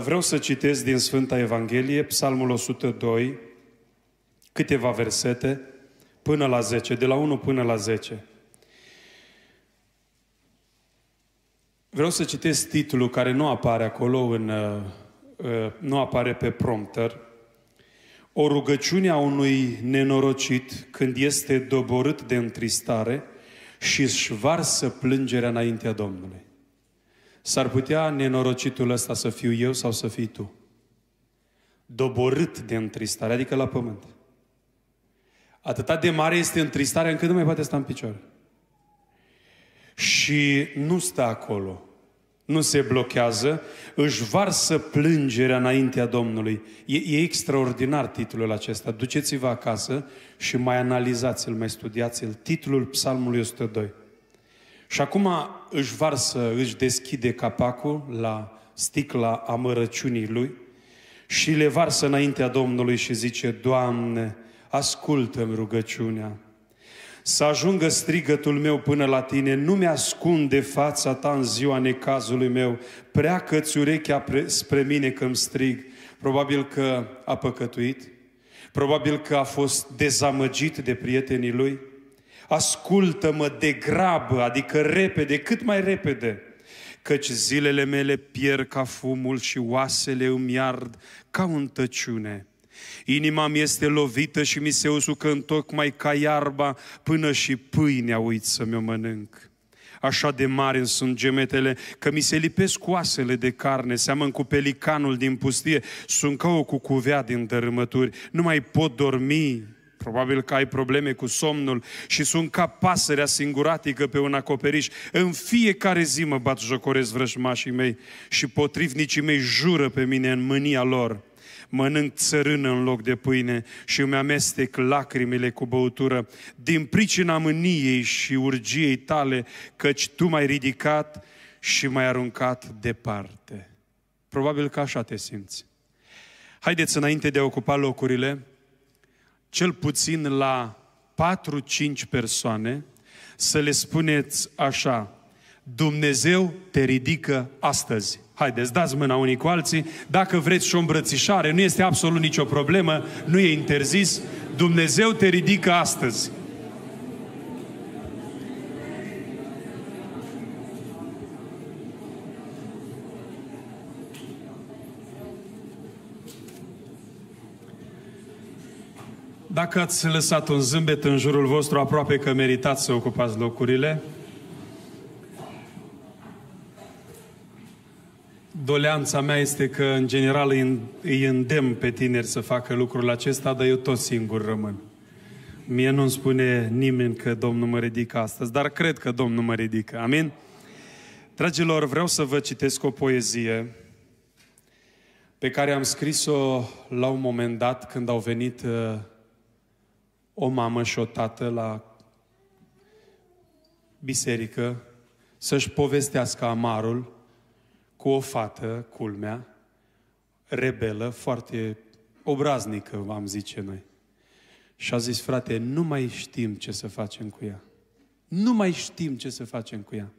Vreau să citesc din Sfânta Evanghelie, Psalmul 102, câteva versete, până la 10, de la 1 până la 10. Vreau să citesc titlul care nu apare acolo, în, uh, uh, nu apare pe prompter. O rugăciune a unui nenorocit când este doborât de întristare și își varsă plângerea înaintea Domnului. S-ar putea nenorocitul ăsta să fiu eu sau să fii tu. Doborât de întristare, adică la pământ. Atâta de mare este întristarea încât nu mai poate sta în picioare. Și nu stă acolo. Nu se blochează, își varsă plângerea înaintea Domnului. E, e extraordinar titlul acesta. Duceți-vă acasă și mai analizați-l, mai studiați-l. Titlul Psalmului 102. Și acum își varsă, își deschide capacul la sticla amărăciunii lui și le varsă înaintea Domnului și zice, Doamne, ascultă-mi rugăciunea. Să ajungă strigătul meu până la tine, nu mi-ascunde fața ta în ziua necazului meu, prea că-ți urechea spre mine când strig. Probabil că a păcătuit, probabil că a fost dezamăgit de prietenii lui, ascultă-mă de grabă, adică repede, cât mai repede, căci zilele mele pierd ca fumul și oasele îmi iard ca un tăciune. Inima mi este lovită și mi se usucă în tocmai ca iarba, până și pâinea uit să mi-o mănânc. Așa de mari sunt gemetele, că mi se lipesc oasele de carne, seamăn cu pelicanul din pustie, sunt ca o cucuvea din dărâmături, nu mai pot dormi, Probabil că ai probleme cu somnul și sunt ca pasărea singuratică pe un acoperiș. În fiecare zi mă bat jocorez vrăjmașii mei și potrivnicii mei jură pe mine în mânia lor. Mănânc țărână în loc de pâine și îmi amestec lacrimile cu băutură din pricina mâniei și urgiei tale, căci tu m-ai ridicat și m-ai aruncat departe. Probabil că așa te simți. Haideți înainte de a ocupa locurile, cel puțin la 4-5 persoane să le spuneți așa, Dumnezeu te ridică astăzi. Haideți, dați mâna unii cu alții. Dacă vreți și o îmbrățișare, nu este absolut nicio problemă, nu e interzis. Dumnezeu te ridică astăzi. Dacă ați lăsat un zâmbet în jurul vostru, aproape că meritați să ocupați locurile. Doleanța mea este că, în general, îi îndemn pe tineri să facă lucrul acesta, dar eu tot singur rămân. Mie nu-mi spune nimeni că Domnul mă ridică astăzi, dar cred că Domnul mă ridică. Amin? Dragilor, vreau să vă citesc o poezie pe care am scris-o la un moment dat când au venit uh, o mamă și o tată la biserică să-și povestească amarul cu o fată, culmea, rebelă, foarte obraznică, v am zice noi. Și a zis, frate, nu mai știm ce să facem cu ea. Nu mai știm ce să facem cu ea.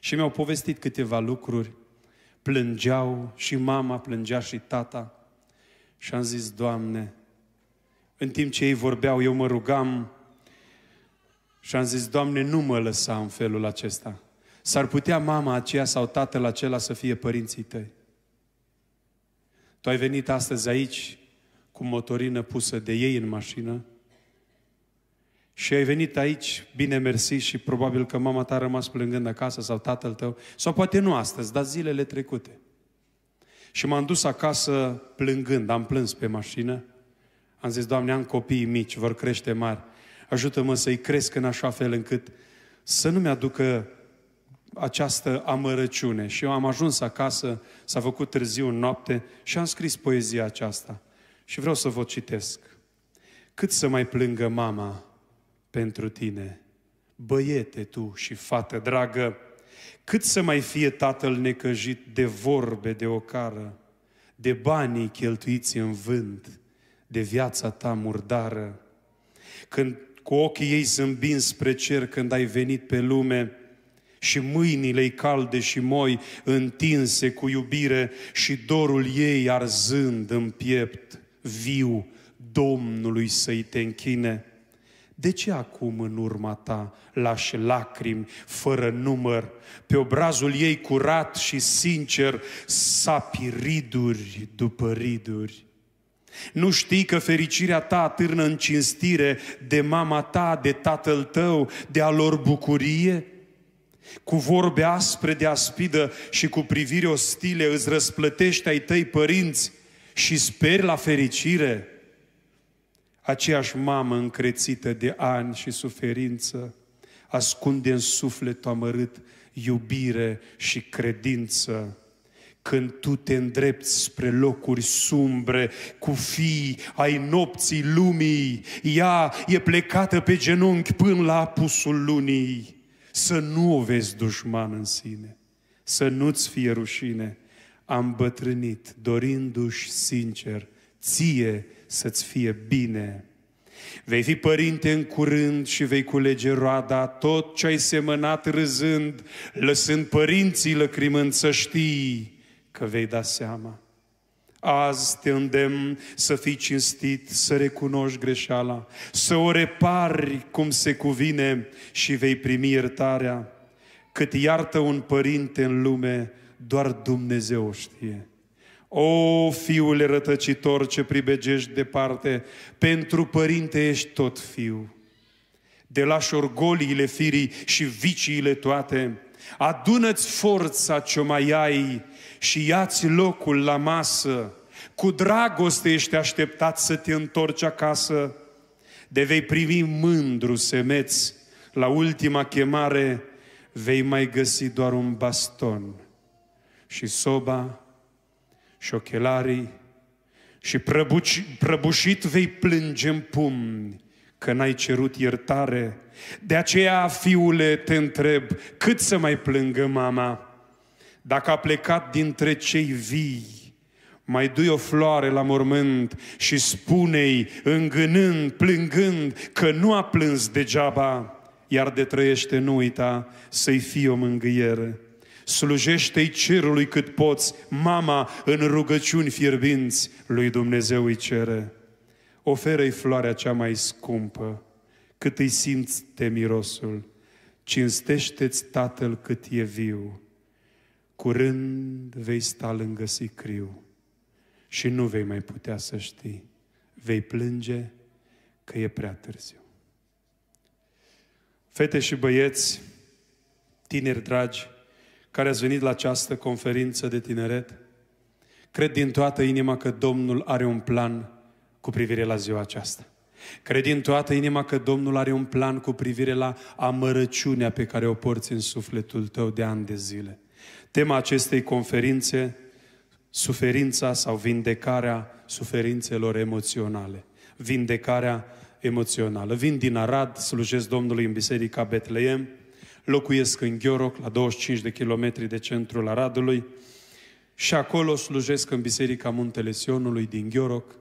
Și mi-au povestit câteva lucruri. Plângeau și mama plângea și tata. Și am zis, Doamne, în timp ce ei vorbeau, eu mă rugam și am zis, Doamne, nu mă lăsa în felul acesta. S-ar putea mama aceea sau tatăl acela să fie părinții tăi. Tu ai venit astăzi aici cu motorină pusă de ei în mașină și ai venit aici, bine mersi, și probabil că mama ta a rămas plângând acasă sau tatăl tău, sau poate nu astăzi, dar zilele trecute. Și m-am dus acasă plângând, am plâns pe mașină am zis, Doamne, am copii mici, vor crește mari. Ajută-mă să-i cresc în așa fel încât să nu-mi aducă această amărăciune. Și eu am ajuns acasă, s-a făcut târziu în noapte și am scris poezia aceasta. Și vreau să vă citesc. Cât să mai plângă mama pentru tine, băiete tu și fată dragă, cât să mai fie tatăl necăjit de vorbe de ocară, de banii cheltuiți în vânt, de viața ta murdară. Când cu ochii ei zâmbind spre cer când ai venit pe lume și mâinile calde și moi întinse cu iubire și dorul ei arzând în piept, viu, Domnului să-i te închine. De ce acum în urma ta lași lacrimi fără număr? Pe obrazul ei curat și sincer sapi riduri după riduri. Nu știi că fericirea ta atârnă în cinstire de mama ta, de tatăl tău, de a lor bucurie? Cu vorbe aspre de aspidă și cu priviri ostile îți răsplătești ai tăi părinți și speri la fericire? Aceeași mamă încrețită de ani și suferință ascunde în sufletul amărât iubire și credință când tu te îndrepți spre locuri sumbre, cu fii ai nopții lumii, ea e plecată pe genunchi până la apusul lunii. Să nu o vezi dușman în sine, să nu-ți fie rușine. Am bătrânit, dorindu-și sincer, ție să-ți fie bine. Vei fi părinte în curând și vei culege roada tot ce ai semănat râzând, lăsând părinții lăcrimând să știi că vei da seama. Azi te îndemn să fii cinstit, să recunoști greșeala, să o repari cum se cuvine și vei primi iertarea. Cât iartă un părinte în lume, doar Dumnezeu știe. O, fiule rătăcitor ce pribegești departe, pentru părinte ești tot fiu. De lași orgoliile firii și viciile toate, adună-ți forța ce mai ai, și iați locul la masă. Cu dragoste ești așteptat să te întorci acasă. De vei privi mândru semeți. La ultima chemare vei mai găsi doar un baston. Și soba, și ochelarii, și prăbuci, prăbușit vei plânge în pumni că n-ai cerut iertare. De aceea, fiule, te întreb, cât să mai plângă mama? Dacă a plecat dintre cei vii, mai dui o floare la mormânt și spune-i, îngânând, plângând, că nu a plâns degeaba, iar de trăiește nu uita să-i fie o mângâiere. Slujește-i cerului cât poți, mama în rugăciuni fierbinți lui Dumnezeu îi cere. Oferă-i floarea cea mai scumpă, cât îi simți temirosul. mirosul, cinstește-ți tatăl cât e viu Curând vei sta lângă sicriu și nu vei mai putea să știi. Vei plânge că e prea târziu. Fete și băieți, tineri dragi, care ați venit la această conferință de tineret, cred din toată inima că Domnul are un plan cu privire la ziua aceasta. Cred din toată inima că Domnul are un plan cu privire la amărăciunea pe care o porți în sufletul tău de ani de zile. Tema acestei conferințe, suferința sau vindecarea suferințelor emoționale. Vindecarea emoțională. Vin din Arad, slujesc Domnului în Biserica Betleem, locuiesc în Gheoroc, la 25 de kilometri de centrul Aradului, și acolo slujesc în Biserica Muntele Sionului din Gheoroc.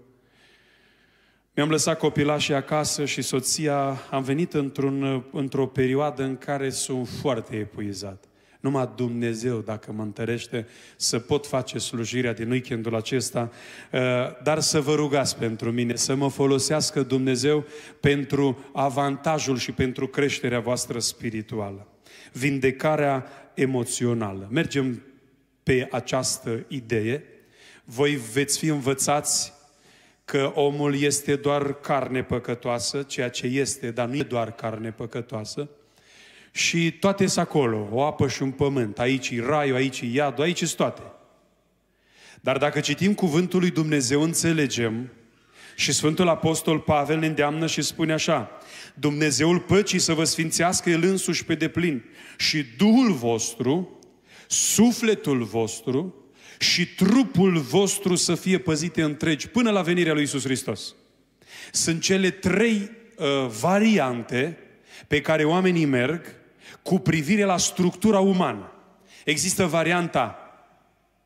Mi-am lăsat copilașii acasă și soția, am venit într-un, într-o perioadă în care sunt foarte epuizat. Numai Dumnezeu, dacă mă întărește, să pot face slujirea din weekendul acesta, uh, dar să vă rugați pentru mine, să mă folosească Dumnezeu pentru avantajul și pentru creșterea voastră spirituală. Vindecarea emoțională. Mergem pe această idee. Voi veți fi învățați că omul este doar carne păcătoasă, ceea ce este, dar nu e doar carne păcătoasă, și toate sunt acolo, o apă și un pământ. Aici e raiul, aici e iadul, aici sunt toate. Dar dacă citim cuvântul lui Dumnezeu, înțelegem și Sfântul Apostol Pavel ne îndeamnă și spune așa, Dumnezeul păcii să vă sfințească El însuși pe deplin și Duhul vostru, sufletul vostru și trupul vostru să fie păzite întregi până la venirea lui Isus Hristos. Sunt cele trei uh, variante pe care oamenii merg cu privire la structura umană, există varianta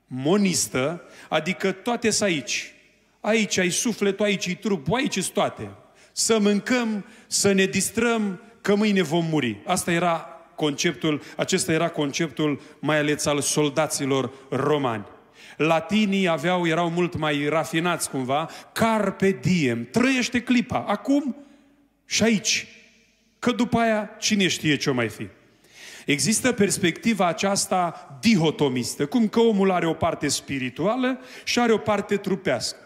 monistă, adică toate sunt aici. Aici ai sufletul, aici ai trupul, aici sunt toate. Să mâncăm, să ne distrăm, că mâine vom muri. Asta era conceptul, acesta era conceptul mai ales al soldaților romani. Latinii aveau, erau mult mai rafinați cumva, carpe diem, trăiește clipa, acum și aici. Că după aia cine știe ce o mai fi. Există perspectiva aceasta dihotomistă, cum că omul are o parte spirituală și are o parte trupească.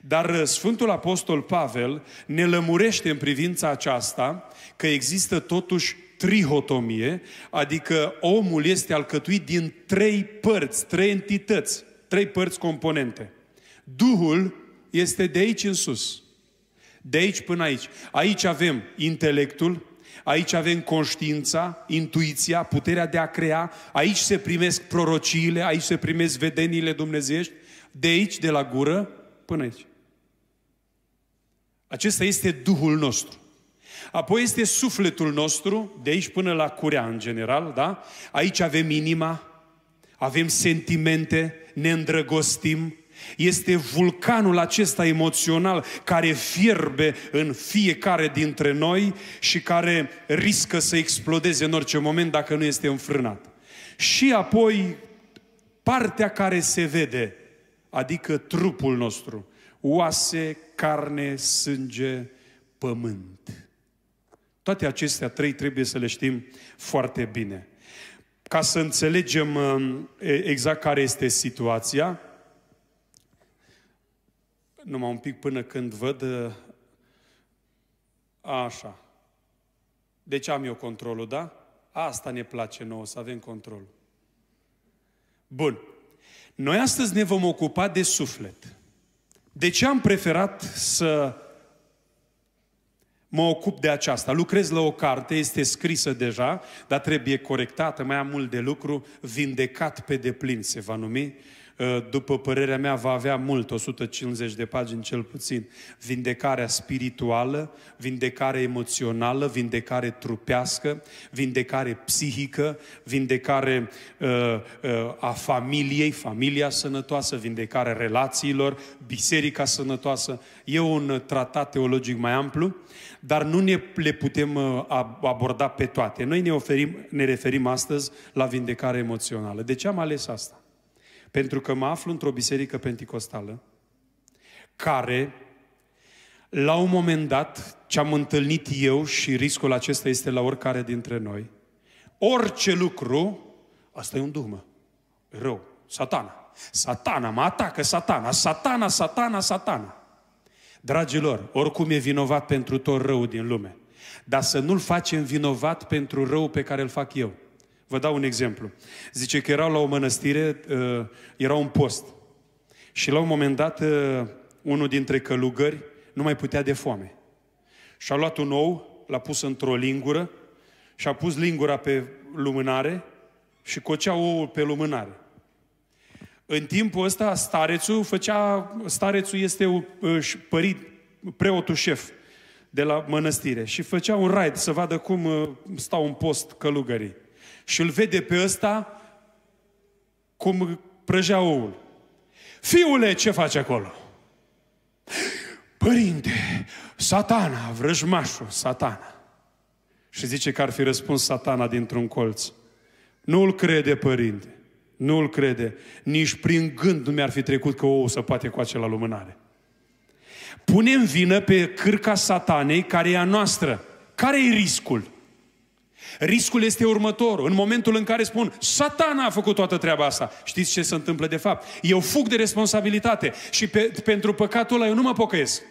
Dar uh, Sfântul Apostol Pavel ne lămurește în privința aceasta că există totuși trihotomie, adică omul este alcătuit din trei părți, trei entități, trei părți componente. Duhul este de aici în sus, de aici până aici. Aici avem intelectul, aici avem conștiința, intuiția, puterea de a crea, aici se primesc prorociile, aici se primesc vedeniile dumnezești, de aici, de la gură, până aici. Acesta este Duhul nostru. Apoi este sufletul nostru, de aici până la curea în general, da? Aici avem inima, avem sentimente, ne îndrăgostim, este vulcanul acesta emoțional care fierbe în fiecare dintre noi și care riscă să explodeze în orice moment dacă nu este înfrânat. Și apoi partea care se vede, adică trupul nostru, oase, carne, sânge, pământ. Toate acestea trei trebuie să le știm foarte bine. Ca să înțelegem uh, exact care este situația, numai un pic până când văd ă, așa. Deci am eu controlul, da? Asta ne place nouă, să avem control Bun. Noi astăzi ne vom ocupa de suflet. De ce am preferat să mă ocup de aceasta? Lucrez la o carte, este scrisă deja, dar trebuie corectată, mai am mult de lucru, vindecat pe deplin se va numi. Eh, după părerea mea, va avea mult, 150 de pagini cel puțin. Vindecarea spirituală, vindecare emoțională, vindecare trupească, vindecare psihică, vindecare uh, uh, a familiei, familia sănătoasă, vindecare relațiilor, biserica sănătoasă. E un tratat teologic mai amplu, dar nu ne le putem aborda pe toate. Noi ne, oferim, ne referim astăzi la vindecare emoțională. De ce am ales asta? Pentru că mă aflu într-o biserică penticostală care, la un moment dat, ce am întâlnit eu și riscul acesta este la oricare dintre noi, orice lucru, asta e un dumă, rău, satana. Satana, mă atacă satana, satana, satana, satana. Dragilor, oricum e vinovat pentru tot rău din lume, dar să nu-l facem vinovat pentru rău pe care îl fac eu. Vă dau un exemplu. Zice că erau la o mănăstire, uh, era un post. Și la un moment dat, uh, unul dintre călugări nu mai putea de foame. Și a luat un ou, l-a pus într-o lingură și a pus lingura pe lumânare și cocea oul pe lumânare. În timpul ăsta, starețul făcea, starețul este uh, părit, preotul șef de la mănăstire și făcea un raid să vadă cum stau în post călugării și îl vede pe ăsta cum prăjea oul. Fiule, ce faci acolo? Părinte, satana, vrăjmașul, satana. Și zice că ar fi răspuns satana dintr-un colț. nu îl crede, părinte. nu îl crede. Nici prin gând nu mi-ar fi trecut că ouă să poate cu acela lumânare. Punem vină pe cârca satanei care e a noastră. Care e riscul? Riscul este următorul. În momentul în care spun, satana a făcut toată treaba asta, știți ce se întâmplă de fapt? Eu fug de responsabilitate și pe, pentru păcatul ăla eu nu mă pocăiesc.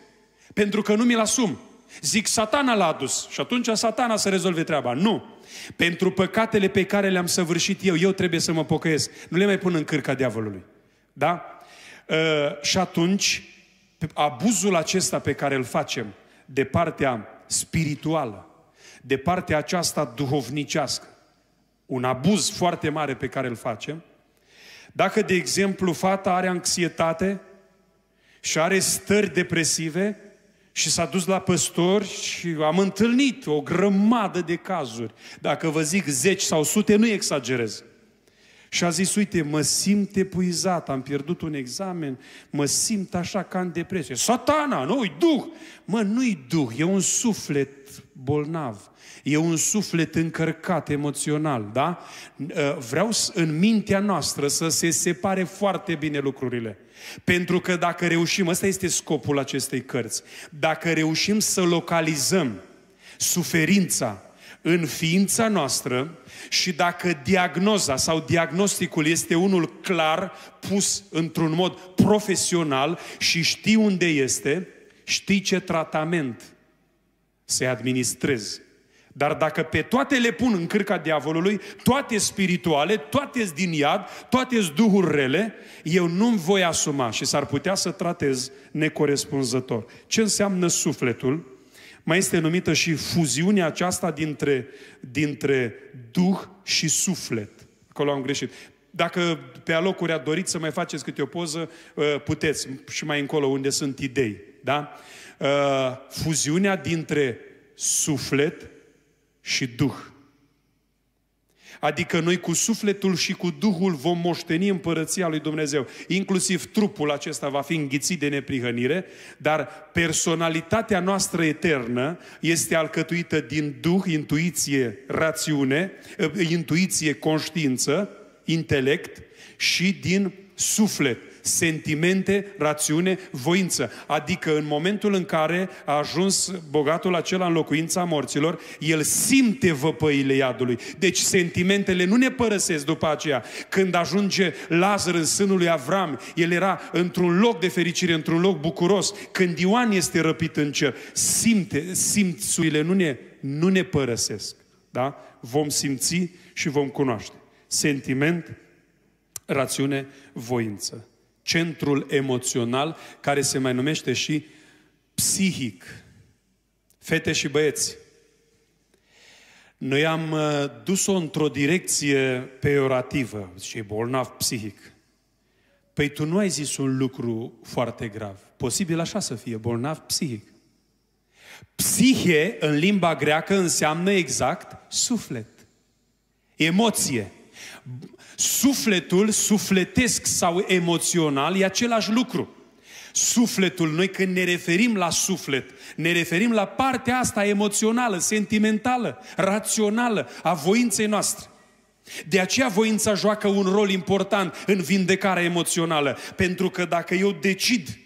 Pentru că nu mi-l asum. Zic, satana l-a adus și atunci satana să rezolve treaba. Nu! Pentru păcatele pe care le-am săvârșit eu, eu trebuie să mă pocăiesc. Nu le mai pun în cârca diavolului. Da? Uh, și atunci, abuzul acesta pe care îl facem de partea spirituală, de partea aceasta duhovnicească. Un abuz foarte mare pe care îl facem. Dacă, de exemplu, fata are anxietate și are stări depresive și s-a dus la păstori și am întâlnit o grămadă de cazuri. Dacă vă zic zeci sau sute, nu exagerez. Și a zis, uite, mă simt epuizat, am pierdut un examen, mă simt așa ca în depresie. Satana, nu-i duh! Mă, nu-i duh, e un suflet bolnav. E un suflet încărcat emoțional, da? Uh, vreau în mintea noastră să se separe foarte bine lucrurile. Pentru că dacă reușim, ăsta este scopul acestei cărți, dacă reușim să localizăm suferința în ființa noastră și dacă diagnoza sau diagnosticul este unul clar, pus într-un mod profesional și știi unde este, știi ce tratament să-i administrez. Dar dacă pe toate le pun în cârca diavolului, toate spirituale, toate din iad, toate duhuri rele, eu nu-mi voi asuma și s-ar putea să tratez necorespunzător. Ce înseamnă sufletul? Mai este numită și fuziunea aceasta dintre, dintre duh și suflet. Acolo am greșit. Dacă pe alocuri a dorit să mai faceți câte o poză, uh, puteți și mai încolo unde sunt idei. Da? Uh, fuziunea dintre suflet și duh. Adică noi cu sufletul și cu Duhul vom moșteni împărăția lui Dumnezeu. Inclusiv trupul acesta va fi înghițit de neprihănire, dar personalitatea noastră eternă este alcătuită din Duh, intuiție, rațiune, uh, intuiție, conștiință, intelect și din suflet. Sentimente, rațiune, voință. Adică în momentul în care a ajuns bogatul acela în locuința morților, el simte văpăile iadului. Deci sentimentele nu ne părăsesc după aceea. Când ajunge Lazar în sânul lui Avram, el era într-un loc de fericire, într-un loc bucuros. Când Ioan este răpit în cer, simte, simțurile nu ne, nu ne părăsesc. Da? Vom simți și vom cunoaște. Sentiment, rațiune, voință centrul emoțional, care se mai numește și psihic. Fete și băieți, noi am uh, dus-o într-o direcție peiorativă, și e bolnav psihic. Păi tu nu ai zis un lucru foarte grav. Posibil așa să fie, bolnav psihic. Psihe, în limba greacă, înseamnă exact suflet, emoție. Sufletul, sufletesc sau emoțional, e același lucru. Sufletul, noi când ne referim la suflet, ne referim la partea asta emoțională, sentimentală, rațională a voinței noastre. De aceea voința joacă un rol important în vindecarea emoțională. Pentru că dacă eu decid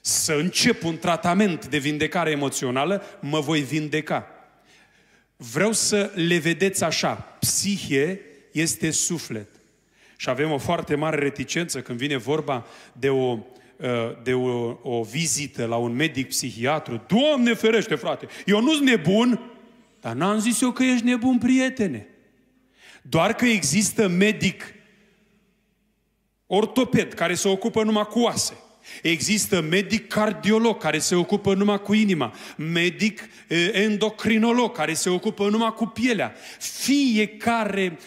să încep un tratament de vindecare emoțională, mă voi vindeca. Vreau să le vedeți așa. psihie este suflet. Și avem o foarte mare reticență când vine vorba de o, uh, de o, o vizită la un medic psihiatru. Doamne ferește, frate, eu nu sunt nebun, dar n-am zis eu că ești nebun, prietene. Doar că există medic ortoped care se ocupă numai cu oase Există medic cardiolog care se ocupă numai cu inima, medic endocrinolog care se ocupă numai cu pielea. Fiecare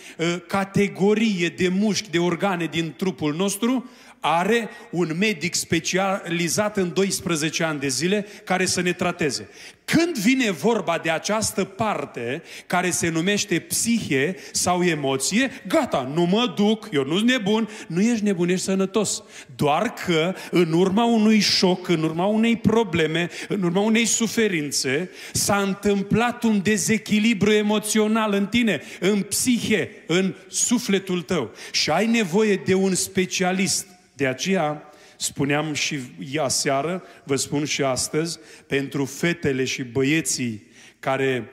categorie de mușchi, de organe din trupul nostru are un medic specializat în 12 ani de zile care să ne trateze. Când vine vorba de această parte care se numește psihie sau emoție, gata, nu mă duc, eu nu sunt nebun, nu ești nebun, ești sănătos. Doar că în urma unui șoc, în urma unei probleme, în urma unei suferințe, s-a întâmplat un dezechilibru emoțional în tine, în psihie, în sufletul tău. Și ai nevoie de un specialist de aceea, spuneam și aseară, vă spun și astăzi, pentru fetele și băieții care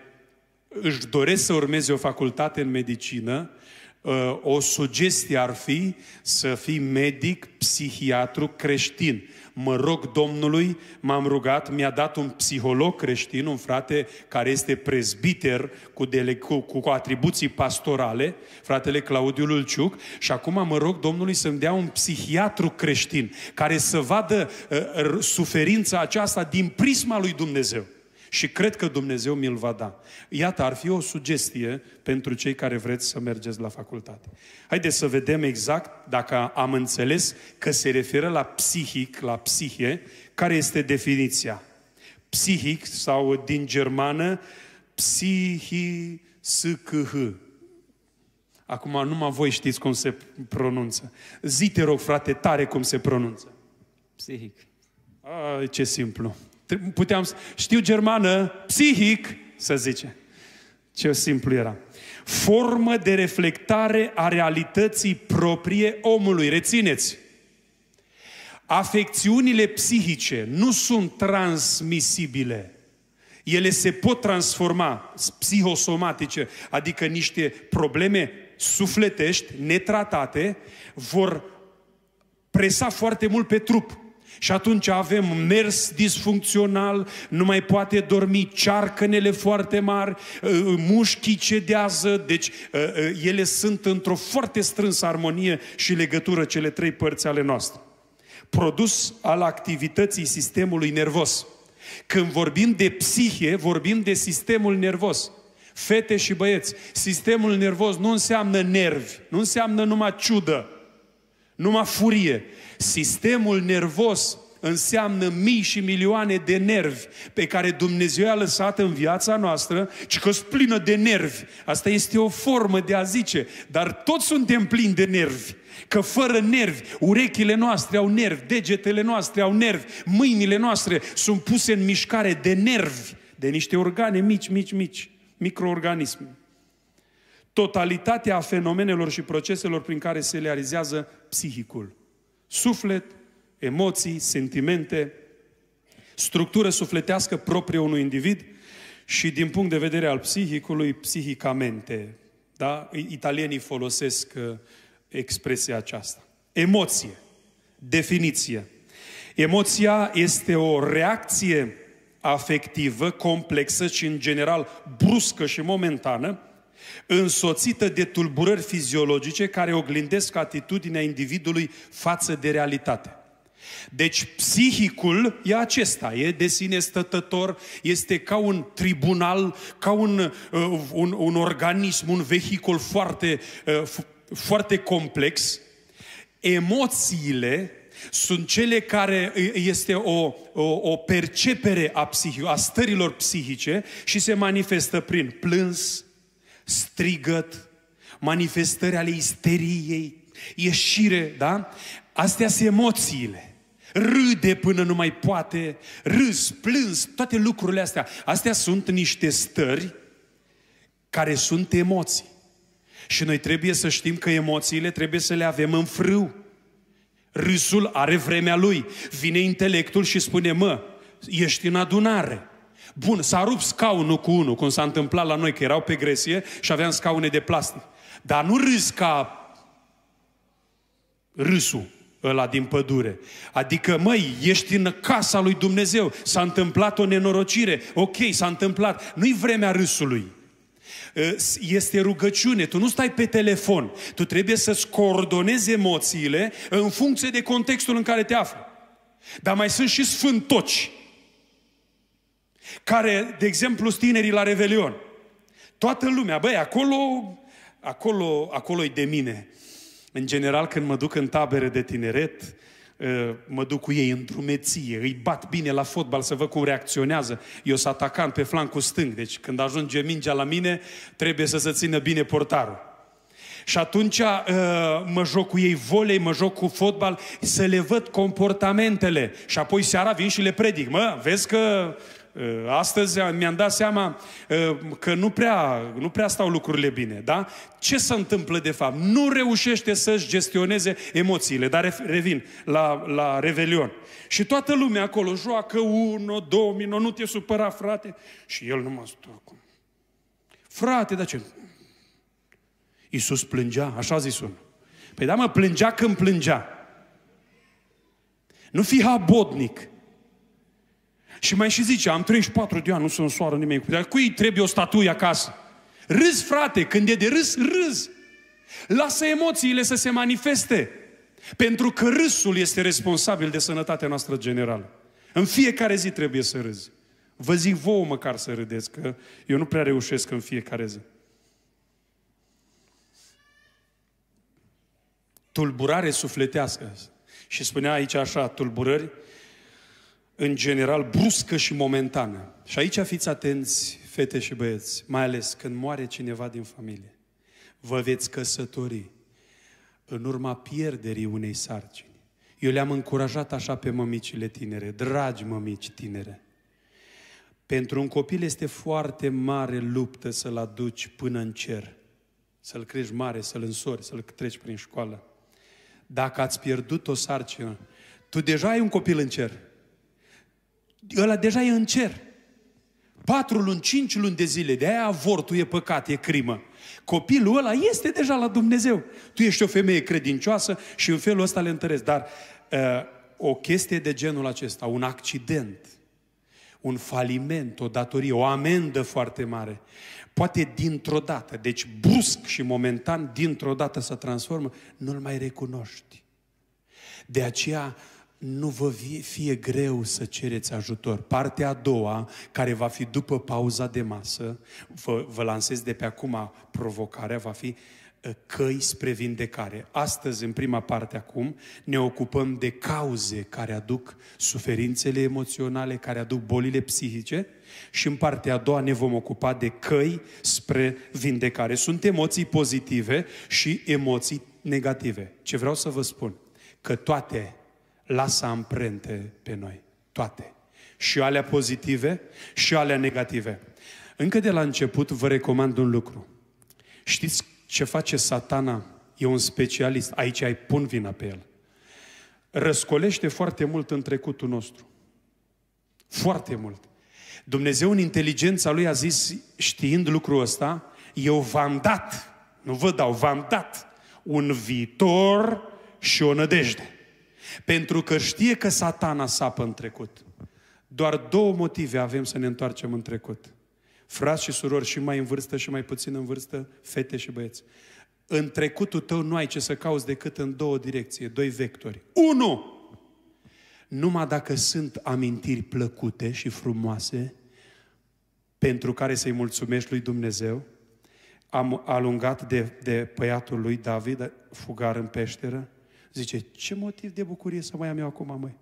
își doresc să urmeze o facultate în medicină, Uh, o sugestie ar fi să fii medic, psihiatru creștin. Mă rog Domnului, m-am rugat, mi-a dat un psiholog creștin, un frate care este prezbiter cu, dele, cu, cu, cu atribuții pastorale, fratele Claudiu Lulciuc, și acum mă rog Domnului să-mi dea un psihiatru creștin care să vadă uh, suferința aceasta din prisma lui Dumnezeu. Și cred că Dumnezeu mi-l va da. Iată, ar fi o sugestie pentru cei care vreți să mergeți la facultate. Haideți să vedem exact dacă am înțeles că se referă la psihic, la psihie, care este definiția. Psihic sau din germană psihi SKH. Acum numai voi știți cum se pronunță. Zite, rog, frate, tare cum se pronunță. Psihic. A, ce simplu. Puteam să... Știu germană, psihic, să zice. Ce simplu era. Formă de reflectare a realității proprie omului. Rețineți! Afecțiunile psihice nu sunt transmisibile. Ele se pot transforma psihosomatice, adică niște probleme sufletești, netratate, vor presa foarte mult pe trup. Și atunci avem mers disfuncțional, nu mai poate dormi, cearcănele foarte mari, ă, ă, mușchii cedează, deci ă, ele sunt într-o foarte strânsă armonie și legătură cele trei părți ale noastre. Produs al activității sistemului nervos. Când vorbim de psihie, vorbim de sistemul nervos. Fete și băieți, sistemul nervos nu înseamnă nervi, nu înseamnă numai ciudă, numai furie. Sistemul nervos înseamnă mii și milioane de nervi pe care Dumnezeu i-a lăsat în viața noastră, ci că sunt plină de nervi. Asta este o formă de a zice, dar toți suntem plini de nervi. Că fără nervi, urechile noastre au nervi, degetele noastre au nervi, mâinile noastre sunt puse în mișcare de nervi, de niște organe mici, mici, mici, microorganisme. Totalitatea fenomenelor și proceselor prin care se realizează psihicul. Suflet, emoții, sentimente, structură sufletească proprie unui individ și din punct de vedere al psihicului, psihicamente. Da? Italienii folosesc uh, expresia aceasta. Emoție. Definiție. Emoția este o reacție afectivă, complexă și în general bruscă și momentană, însoțită de tulburări fiziologice care oglindesc atitudinea individului față de realitate. Deci psihicul e acesta, e de sine stătător, este ca un tribunal, ca un, uh, un, un organism, un vehicul foarte, uh, foarte complex. Emoțiile sunt cele care uh, este o, o, o percepere a, psihi, a stărilor psihice și se manifestă prin plâns, strigăt, manifestări ale isteriei, ieșire, da? Astea sunt emoțiile. Râde până nu mai poate, râs, plâns, toate lucrurile astea. Astea sunt niște stări care sunt emoții. Și noi trebuie să știm că emoțiile trebuie să le avem în frâu. Râsul are vremea lui. Vine intelectul și spune, mă, ești în adunare. Bun, s-a rupt scaunul cu unul, cum s-a întâmplat la noi, că erau pe gresie și aveam scaune de plastic. Dar nu râs ca râsul ăla din pădure. Adică, măi, ești în casa lui Dumnezeu, s-a întâmplat o nenorocire, ok, s-a întâmplat, nu-i vremea râsului. Ă, este rugăciune, tu nu stai pe telefon, tu trebuie să-ți coordonezi emoțiile în funcție de contextul în care te afli. Dar mai sunt și sfântoci care, de exemplu, tinerii la Revelion. Toată lumea, băi, acolo, acolo, acolo e de mine. În general, când mă duc în tabere de tineret, ă, mă duc cu ei în drumeție, îi bat bine la fotbal să văd cum reacționează. Eu sunt atacant pe flancul stâng, deci când ajunge mingea la mine, trebuie să se țină bine portarul. Și atunci ă, mă joc cu ei volei, mă joc cu fotbal, să le văd comportamentele. Și apoi seara vin și le predic. Mă, vezi că Uh, astăzi uh, mi-am dat seama uh, că nu prea, nu prea stau lucrurile bine, da? Ce se întâmplă de fapt? Nu reușește să-și gestioneze emoțiile, dar revin la, la Revelion. Și toată lumea acolo joacă uno, domino, nu te supăra, frate. Și el nu mă stă acum. Frate, dar ce? Iisus plângea, așa zis unul. Păi da, mă, plângea când plângea. Nu fi habodnic. Și mai și zice, am 34 de ani, nu sunt soară nimeni cu Dar cui trebuie o statuie acasă? Râzi, frate, când e de râs, râzi. Lasă emoțiile să se manifeste. Pentru că râsul este responsabil de sănătatea noastră generală. În fiecare zi trebuie să râzi. Vă zic vouă măcar să râdeți, că eu nu prea reușesc în fiecare zi. Tulburare sufletească. Și spunea aici așa, tulburări în general, bruscă și momentană. Și aici fiți atenți, fete și băieți, mai ales când moare cineva din familie. Vă veți căsători în urma pierderii unei sarcini. Eu le-am încurajat așa pe mămicile tinere, dragi mămici tinere. Pentru un copil este foarte mare luptă să-l aduci până în cer, să-l crești mare, să-l însori, să-l treci prin școală. Dacă ați pierdut o sarcină, tu deja ai un copil în cer ăla deja e în cer. Patru luni, cinci luni de zile, de aia avortul e păcat, e crimă. Copilul ăla este deja la Dumnezeu. Tu ești o femeie credincioasă și în felul ăsta le întăresc. Dar uh, o chestie de genul acesta, un accident, un faliment, o datorie, o amendă foarte mare, poate dintr-o dată, deci brusc și momentan, dintr-o dată să transformă, nu-l mai recunoști. De aceea, nu vă fie greu să cereți ajutor. Partea a doua, care va fi după pauza de masă, vă, vă lansez de pe acum provocarea, va fi ă, căi spre vindecare. Astăzi, în prima parte acum, ne ocupăm de cauze care aduc suferințele emoționale, care aduc bolile psihice și în partea a doua ne vom ocupa de căi spre vindecare. Sunt emoții pozitive și emoții negative. Ce vreau să vă spun? Că toate lasă amprente pe noi, toate. Și alea pozitive și alea negative. Încă de la început vă recomand un lucru. Știți ce face satana? E un specialist. Aici ai pun vina pe el. Răscolește foarte mult în trecutul nostru. Foarte mult. Dumnezeu în inteligența lui a zis, știind lucrul ăsta, eu v-am dat, nu vă dau, v-am dat un viitor și o nădejde. Pentru că știe că satana sapă în trecut. Doar două motive avem să ne întoarcem în trecut. Frați și surori, și mai în vârstă, și mai puțin în vârstă, fete și băieți. În trecutul tău nu ai ce să cauți decât în două direcții, doi vectori. Unu! Numai dacă sunt amintiri plăcute și frumoase, pentru care să-i mulțumești lui Dumnezeu, am alungat de, de păiatul lui David, fugar în peșteră, Zice, ce motiv de bucurie să mai am eu acum, măi?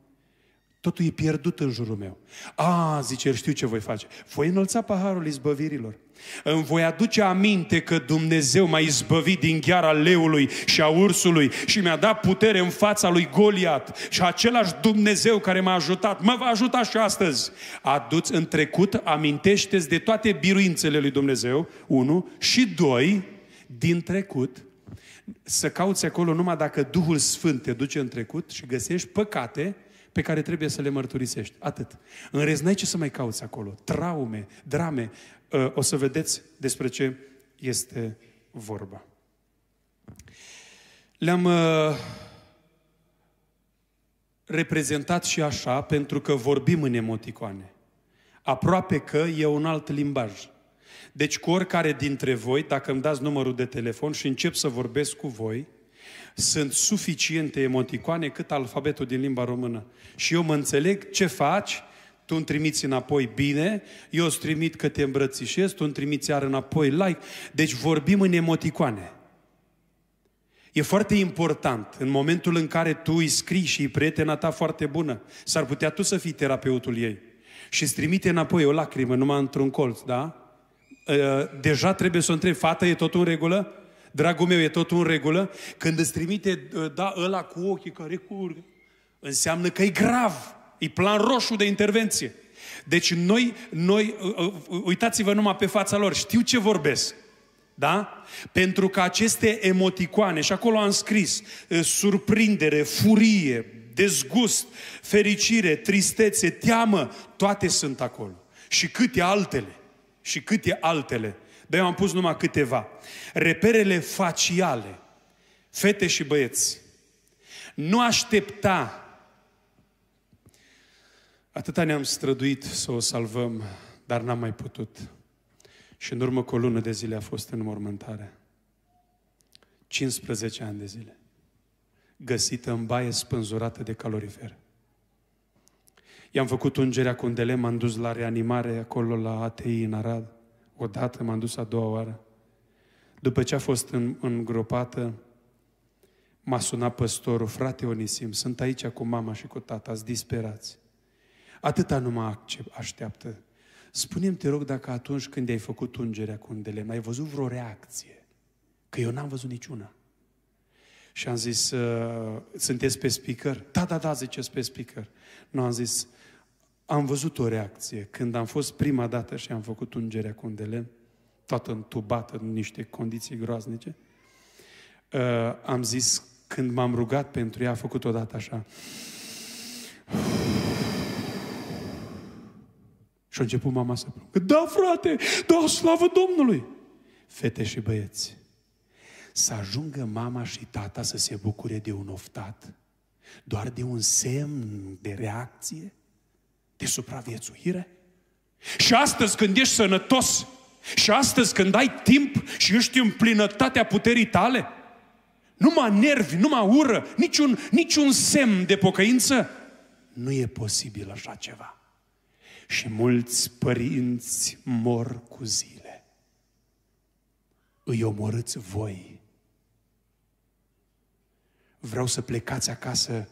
Totul e pierdut în jurul meu. A, zice, știu ce voi face. Voi înălța paharul izbăvirilor. Îmi voi aduce aminte că Dumnezeu m-a izbăvit din gheara leului și a ursului și mi-a dat putere în fața lui Goliat. Și același Dumnezeu care m-a ajutat, mă va ajuta și astăzi. Aduți în trecut, amintește de toate biruințele lui Dumnezeu, unu și doi din trecut, să cauți acolo numai dacă Duhul Sfânt te duce în trecut și găsești păcate pe care trebuie să le mărturisești. Atât. În rest, n-ai ce să mai cauți acolo. Traume, drame. Uh, o să vedeți despre ce este vorba. Le-am uh, reprezentat și așa pentru că vorbim în emoticoane. Aproape că e un alt limbaj. Deci cu oricare dintre voi, dacă îmi dați numărul de telefon și încep să vorbesc cu voi, sunt suficiente emoticoane cât alfabetul din limba română. Și eu mă înțeleg ce faci, tu îmi trimiți înapoi bine, eu îți trimit că te îmbrățișez, tu îmi trimiți iar înapoi like. Deci vorbim în emoticoane. E foarte important, în momentul în care tu îi scrii și e prietena ta foarte bună, s-ar putea tu să fii terapeutul ei și îți trimite înapoi o lacrimă numai într-un colț, da? Ă, deja trebuie să o întrebi, fata e tot în regulă? Dragul meu, e tot în regulă? Când îți trimite, ă, da, ăla cu ochii care curg, înseamnă că e grav. E plan roșu de intervenție. Deci noi, noi, ă, uitați-vă numai pe fața lor, știu ce vorbesc. Da? Pentru că aceste emoticoane, și acolo am scris, surprindere, furie, dezgust, fericire, tristețe, teamă, toate sunt acolo. Și câte altele și câte altele. Dar eu am pus numai câteva. Reperele faciale. Fete și băieți. Nu aștepta. Atâta ne-am străduit să o salvăm, dar n-am mai putut. Și în urmă cu o lună de zile a fost în mormântare. 15 ani de zile. Găsită în baie spânzurată de calorifer. I-am făcut ungerea cu undele, m-am dus la reanimare acolo la ATI în Arad. Odată m-am dus a doua oară. După ce a fost în, îngropată, m-a sunat păstorul, frate Onisim, sunt aici cu mama și cu tata, ați disperați. Atâta nu mă așteaptă. Spune-mi, te rog, dacă atunci când ai făcut ungerea cu undele, ai văzut vreo reacție? Că eu n-am văzut niciuna. Și am zis, ă, sunteți pe speaker? Da, da, da, ziceți pe speaker. Nu, am zis, am văzut o reacție când am fost prima dată și am făcut ungerea cu un de lemn, toată întubată în niște condiții groaznice. Uh, am zis, când m-am rugat pentru ea, a făcut odată așa. Și a început mama să plângă. Da, frate! Da, slavă Domnului! Fete și băieți, să ajungă mama și tata să se bucure de un oftat, doar de un semn de reacție, de supraviețuire. Și astăzi când ești sănătos, și astăzi când ai timp și ești în plinătatea puterii tale, numai nervi, numai ură, niciun, niciun semn de pocăință, nu e posibil așa ceva. Și mulți părinți mor cu zile. Îi omorâți voi. Vreau să plecați acasă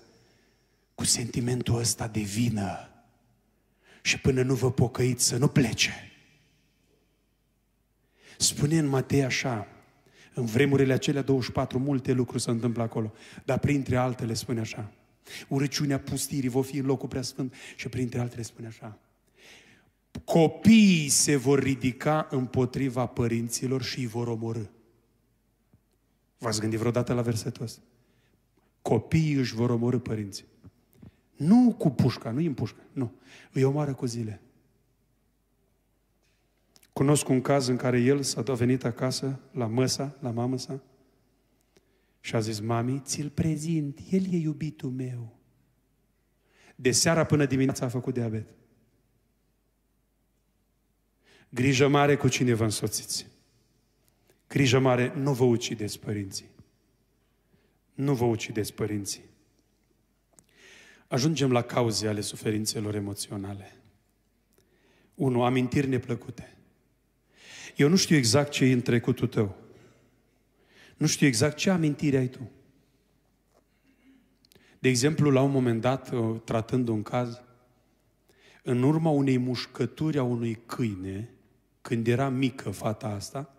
cu sentimentul ăsta de vină și până nu vă pocăiți să nu plece. Spune în Matei așa, în vremurile acelea 24, multe lucruri se întâmplă acolo, dar printre altele spune așa, urăciunea pustirii va fi în locul sfânt și printre altele spune așa, copiii se vor ridica împotriva părinților și îi vor omorâ. V-ați gândit vreodată la versetul ăsta? Copiii își vor omorâ părinții. Nu cu pușca, nu în pușcă, nu. Îi omoară cu zile. Cunosc un caz în care el s-a venit acasă, la măsa, la mamă sa, și a zis, mami, ți-l prezint, el e iubitul meu. De seara până dimineața a făcut diabet. Grijă mare cu cine vă însoțiți. Grijă mare, nu vă ucideți părinții. Nu vă ucideți părinții. Ajungem la cauze ale suferințelor emoționale. 1. Amintiri neplăcute. Eu nu știu exact ce e în trecutul tău. Nu știu exact ce amintiri ai tu. De exemplu, la un moment dat, tratând un caz, în urma unei mușcături a unui câine, când era mică fata asta,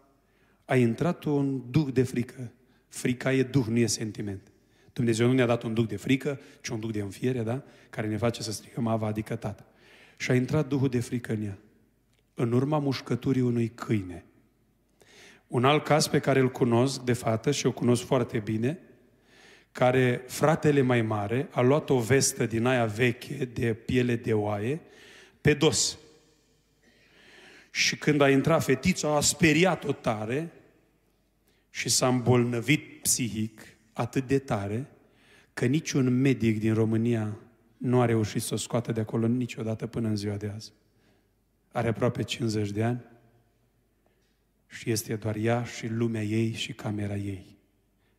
a intrat un duh de frică. Frica e duh, nu e sentiment. Dumnezeu nu ne-a dat un duc de frică, ci un duc de înfiere, da? Care ne face să strigăm Ava, adică Tată. Și a intrat Duhul de frică în ea. În urma mușcăturii unui câine. Un alt caz pe care îl cunosc de fată și o cunosc foarte bine, care fratele mai mare a luat o vestă din aia veche de piele de oaie pe dos. Și când a intrat fetița, a speriat-o tare și s-a îmbolnăvit psihic atât de tare că niciun medic din România nu a reușit să o scoată de acolo niciodată până în ziua de azi. Are aproape 50 de ani și este doar ea și lumea ei și camera ei.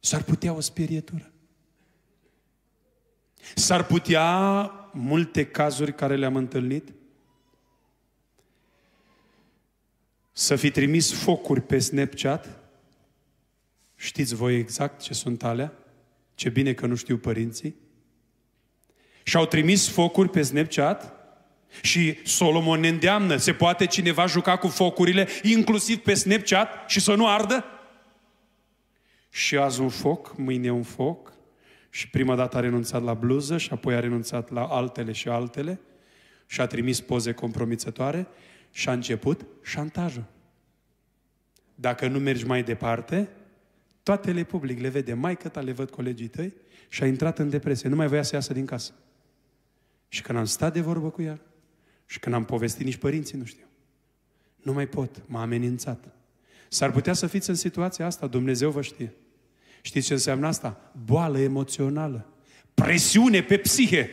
S-ar putea o sperietură. S-ar putea multe cazuri care le-am întâlnit să fi trimis focuri pe Snapchat Știți voi exact ce sunt alea? Ce bine că nu știu părinții? Și-au trimis focuri pe Snapchat? Și Solomon ne îndeamnă, se poate cineva juca cu focurile, inclusiv pe Snapchat, și să nu ardă? Și azi un foc, mâine un foc, și prima dată a renunțat la bluză și apoi a renunțat la altele și altele și a trimis poze compromițătoare și a început șantajul. Dacă nu mergi mai departe, toate le public, le vede. mai ta le văd colegii tăi și a intrat în depresie. Nu mai voia să iasă din casă. Și când am stat de vorbă cu ea și când am povestit, nici părinții nu știu. Nu mai pot, m-a amenințat. S-ar putea să fiți în situația asta, Dumnezeu vă știe. Știți ce înseamnă asta? Boală emoțională, presiune pe psihe.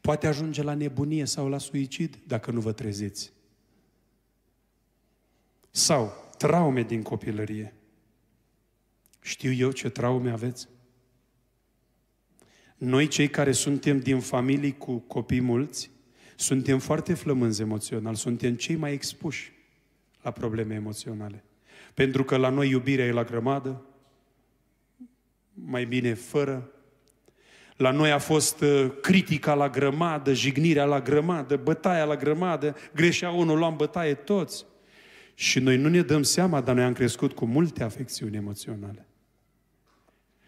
Poate ajunge la nebunie sau la suicid dacă nu vă treziți. Sau traume din copilărie. Știu eu ce traume aveți? Noi, cei care suntem din familii cu copii mulți, suntem foarte flămânzi emoțional, suntem cei mai expuși la probleme emoționale. Pentru că la noi iubirea e la grămadă, mai bine fără. La noi a fost uh, critica la grămadă, jignirea la grămadă, bătaia la grămadă, greșea unul, luam bătaie toți. Și noi nu ne dăm seama, dar noi am crescut cu multe afecțiuni emoționale.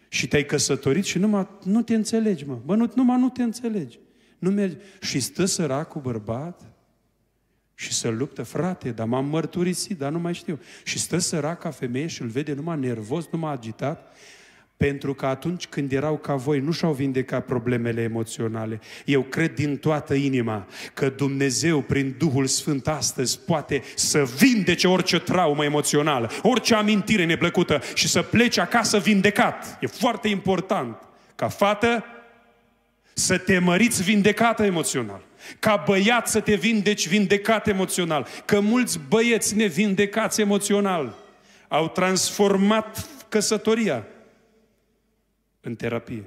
Și te-ai căsătorit și numai nu te înțelegi, mă. Bă, nu, numai nu te înțelegi. Nu mergi. Și stă săracul bărbat și se luptă, frate, dar m-am mărturisit, dar nu mai știu. Și stă săraca femeie și îl vede numai nervos, numai agitat pentru că atunci când erau ca voi, nu și-au vindecat problemele emoționale. Eu cred din toată inima că Dumnezeu, prin Duhul Sfânt astăzi, poate să vindece orice traumă emoțională, orice amintire neplăcută și să pleci acasă vindecat. E foarte important ca fată să te măriți vindecată emoțional. Ca băiat să te vindeci vindecat emoțional. Că mulți băieți nevindecați emoțional au transformat căsătoria în terapie.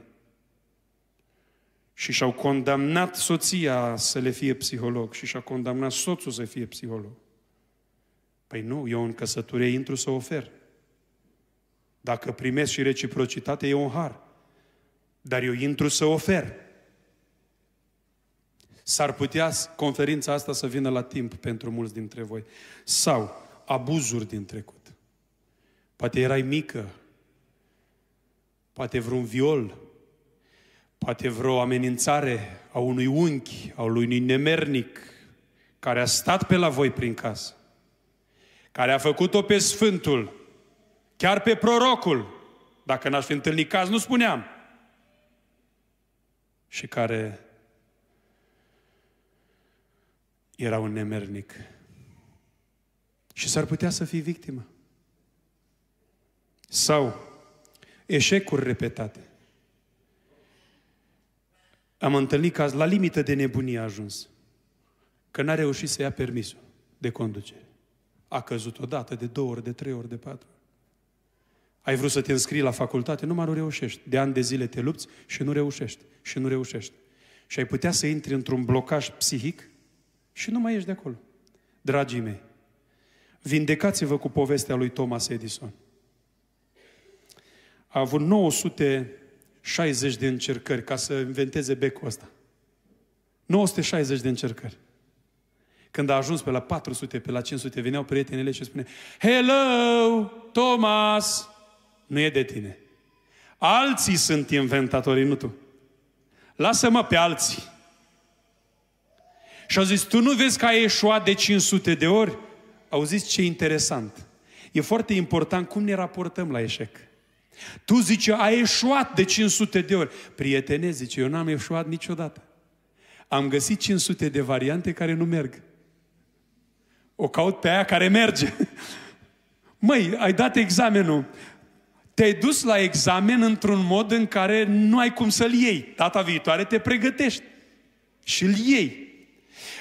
Și și-au condamnat soția să le fie psiholog și și-a condamnat soțul să fie psiholog. Păi nu, eu în căsătorie intru să ofer. Dacă primesc și reciprocitate, e un har. Dar eu intru să ofer. S-ar putea conferința asta să vină la timp pentru mulți dintre voi. Sau abuzuri din trecut. Poate erai mică poate vreun viol, poate vreo amenințare a unui unchi, a unui nemernic, care a stat pe la voi prin casă, care a făcut-o pe Sfântul, chiar pe prorocul, dacă n-aș fi întâlnit caz, nu spuneam, și care era un nemernic. Și s-ar putea să fii victimă. Sau eșecuri repetate. Am întâlnit caz la limită de nebunie a ajuns. Că n-a reușit să ia permisul de conducere. A căzut odată, de două ori, de trei ori, de patru. Ai vrut să te înscrii la facultate, numai nu reușești. De ani de zile te lupți și nu reușești. Și nu reușești. Și ai putea să intri într-un blocaj psihic și nu mai ești de acolo. Dragii mei, vindecați-vă cu povestea lui Thomas Edison a avut 960 de încercări ca să inventeze becul ăsta. 960 de încercări. Când a ajuns pe la 400, pe la 500, veneau prietenele și spune Hello, Thomas! Nu e de tine. Alții sunt inventatorii, nu tu. Lasă-mă pe alții. Și au zis, tu nu vezi că ai eșuat de 500 de ori? Au zis, ce interesant. E foarte important cum ne raportăm la eșec. Tu zici, ai eșuat de 500 de ori. Prietene, zice, eu n-am eșuat niciodată. Am găsit 500 de variante care nu merg. O caut pe aia care merge. Măi, ai dat examenul. Te-ai dus la examen într-un mod în care nu ai cum să-l iei. Data viitoare te pregătești și îl iei.